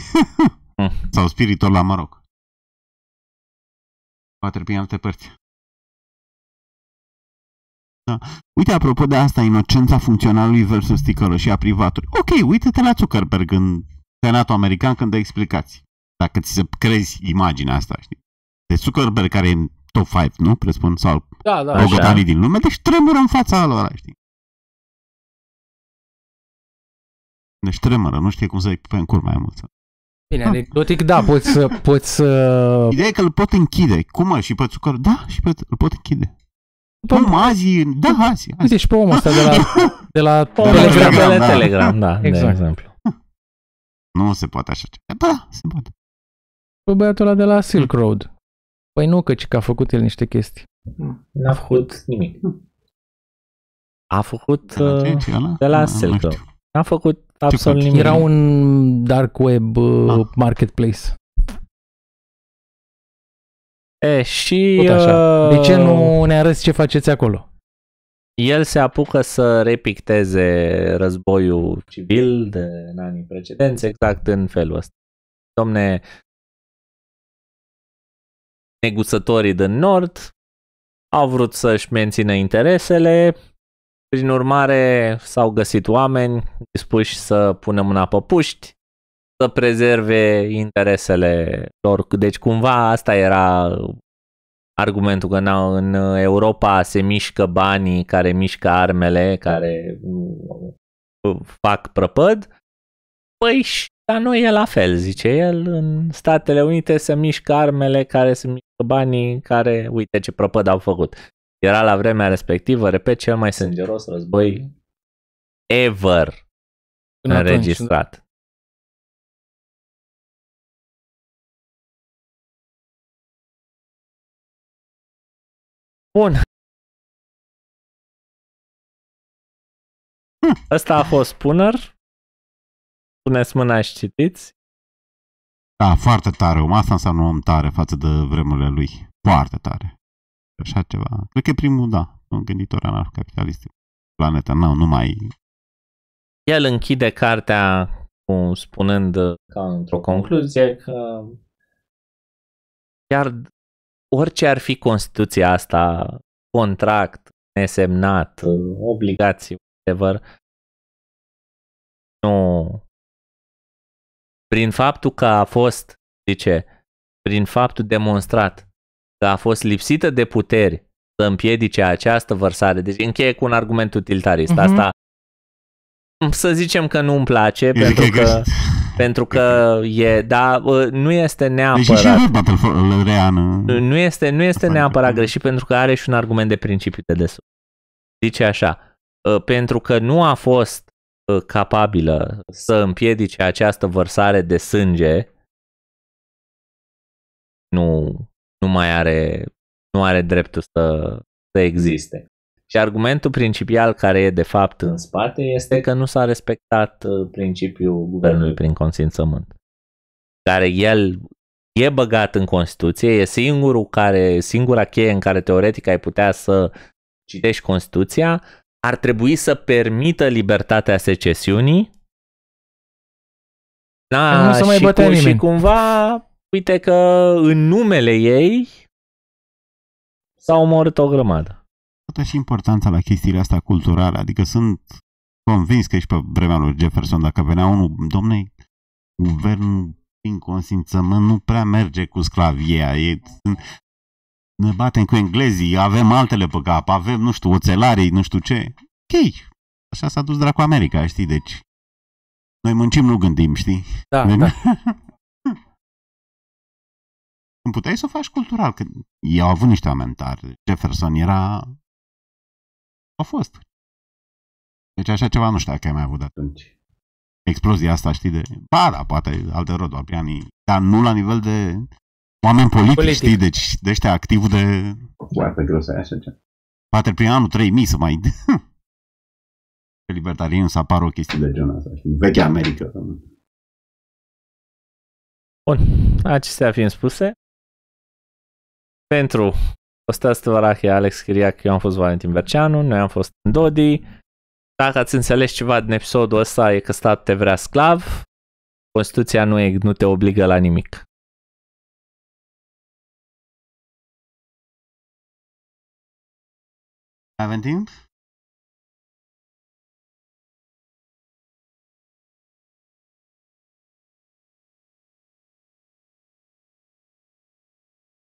Mm. (laughs) Sau spiritul la Maroc. Va trebui în alte părți. Da. Uite, apropo de asta, inocența funcționalului versus a privatului. Ok, uite-te la Zuckerberg în Senatul American când dă explicații. Dacă ți se crezi imaginea asta, știi? De Zuckerberg care e în top 5, nu? Presupun, sau da, da, așa. din lume, deci tremură în fața lor, știi? Deci tremură, nu știe cum să-i pe în cur mai mult. Bine, da. anecdotic, da, poți să... (laughs) Poți să... Ideea e că îl pot închide. Cum mă, și pe Zucker? Da, și pe, îl pot închide. Pe Cum, azi? Da, azi. azi. Uite, și pe omul ăsta de la, (laughs) de la Telegram. Telegram, da, da, exact. de exemplu. Nu se poate așa ceva. Da, se poate. Pe băiatul ăla de la Silk hmm. Road. Păi nu, căci că a făcut el niște chestii. Hmm. N-a făcut nimic. Hmm. A făcut uh, de la, uh, de la Silk Road. N-a făcut absolut nimic. Era un dark web uh, ah. marketplace. E, și... așa. Uh, de ce nu ne arăți ce faceți acolo? El se apucă să repicteze războiul civil de în anii precedenți exact în felul ăsta. Domne, neguțătorii din nord au vrut să-și mențină interesele, prin urmare s-au găsit oameni dispuși să pună mâna pe puști, să prezerve interesele lor. Deci cumva asta era argumentul că în Europa se mișcă banii care mișcă armele, care mm, fac prăpăd, păi și la noi e la fel, zice el. În Statele Unite se mișcă armele care se mișcă banii care, uite ce propăd au făcut. Era la vremea respectivă, repet, cel mai sângeros război ever Până înregistrat. Atunci. Bun. Hm. Ăsta a fost Spuner puneți mâna și citiți. Da, foarte tare om. Asta înseamnă om tare față de vremurile lui. Foarte tare. Așa ceva. Cred că e primul, da, un gânditor anarhocapitalist planeta. Nu, nu mai... El închide cartea cu, spunând ca într-o concluzie că chiar orice ar fi Constituția asta, contract, nesemnat, obligații, whatever, nu prin faptul că a fost, zice, prin faptul demonstrat că a fost lipsită de puteri să împiedice această vărsare. Deci încheie cu un argument utilitarist. Uh-huh. Asta să zicem că nu îmi place e pentru că, că pentru că e, da, nu este deci neapărat deci nu este, nu este neapărat greșit pentru că are și un argument de principiu de desubt. Zice așa, ă, pentru că nu a fost Uh, capabilă să împiedice această vărsare de sânge, nu, nu mai are, nu are dreptul să, să existe. Și argumentul principal care e de fapt în spate este că nu s-a respectat uh, principiul guvernului prin consimțământ, care el e băgat în Constituție, e singurul care, singura cheie în care teoretic ai putea să citești Constituția, ar trebui să permită libertatea secesiunii. Da, nu se mai și, cu, nimeni. și cumva, uite că în numele ei s-au omorât o grămadă. și importanța la chestiile astea culturale, adică sunt convins că și pe vremea lui Jefferson, dacă venea unul, domne, guvernul prin consimțământ nu prea merge cu sclavia. E, ne batem cu englezii, avem altele pe cap, avem, nu știu, oțelarii, nu știu ce. Ok, așa s-a dus dracu America, știi, deci noi muncim, nu gândim, știi? Da, Vem? da. Când (laughs) puteai să o faci cultural, că ei au avut niște oameni tari. Jefferson era... A fost. Deci așa ceva nu știu dacă ai mai avut atunci. Explozia asta, știi, de... Ba, da, poate alte roduri anii... Dar nu la nivel de Oameni politici, Politic. știi, deci de ăștia activ de... Foarte greu să așa ce. Poate prin anul 3000 să mai... (laughs) Pe libertarii să apară o chestie de genul ăsta, știi? Vechea America. Bun, acestea fiind spuse, pentru Costea Tăvărache, Alex Chiriac, eu am fost Valentin Berceanu, noi am fost în Dodi. Dacă ați înțeles ceva din episodul ăsta e că stat te vrea sclav, Constituția nu, e, nu te obligă la nimic. Seventeenth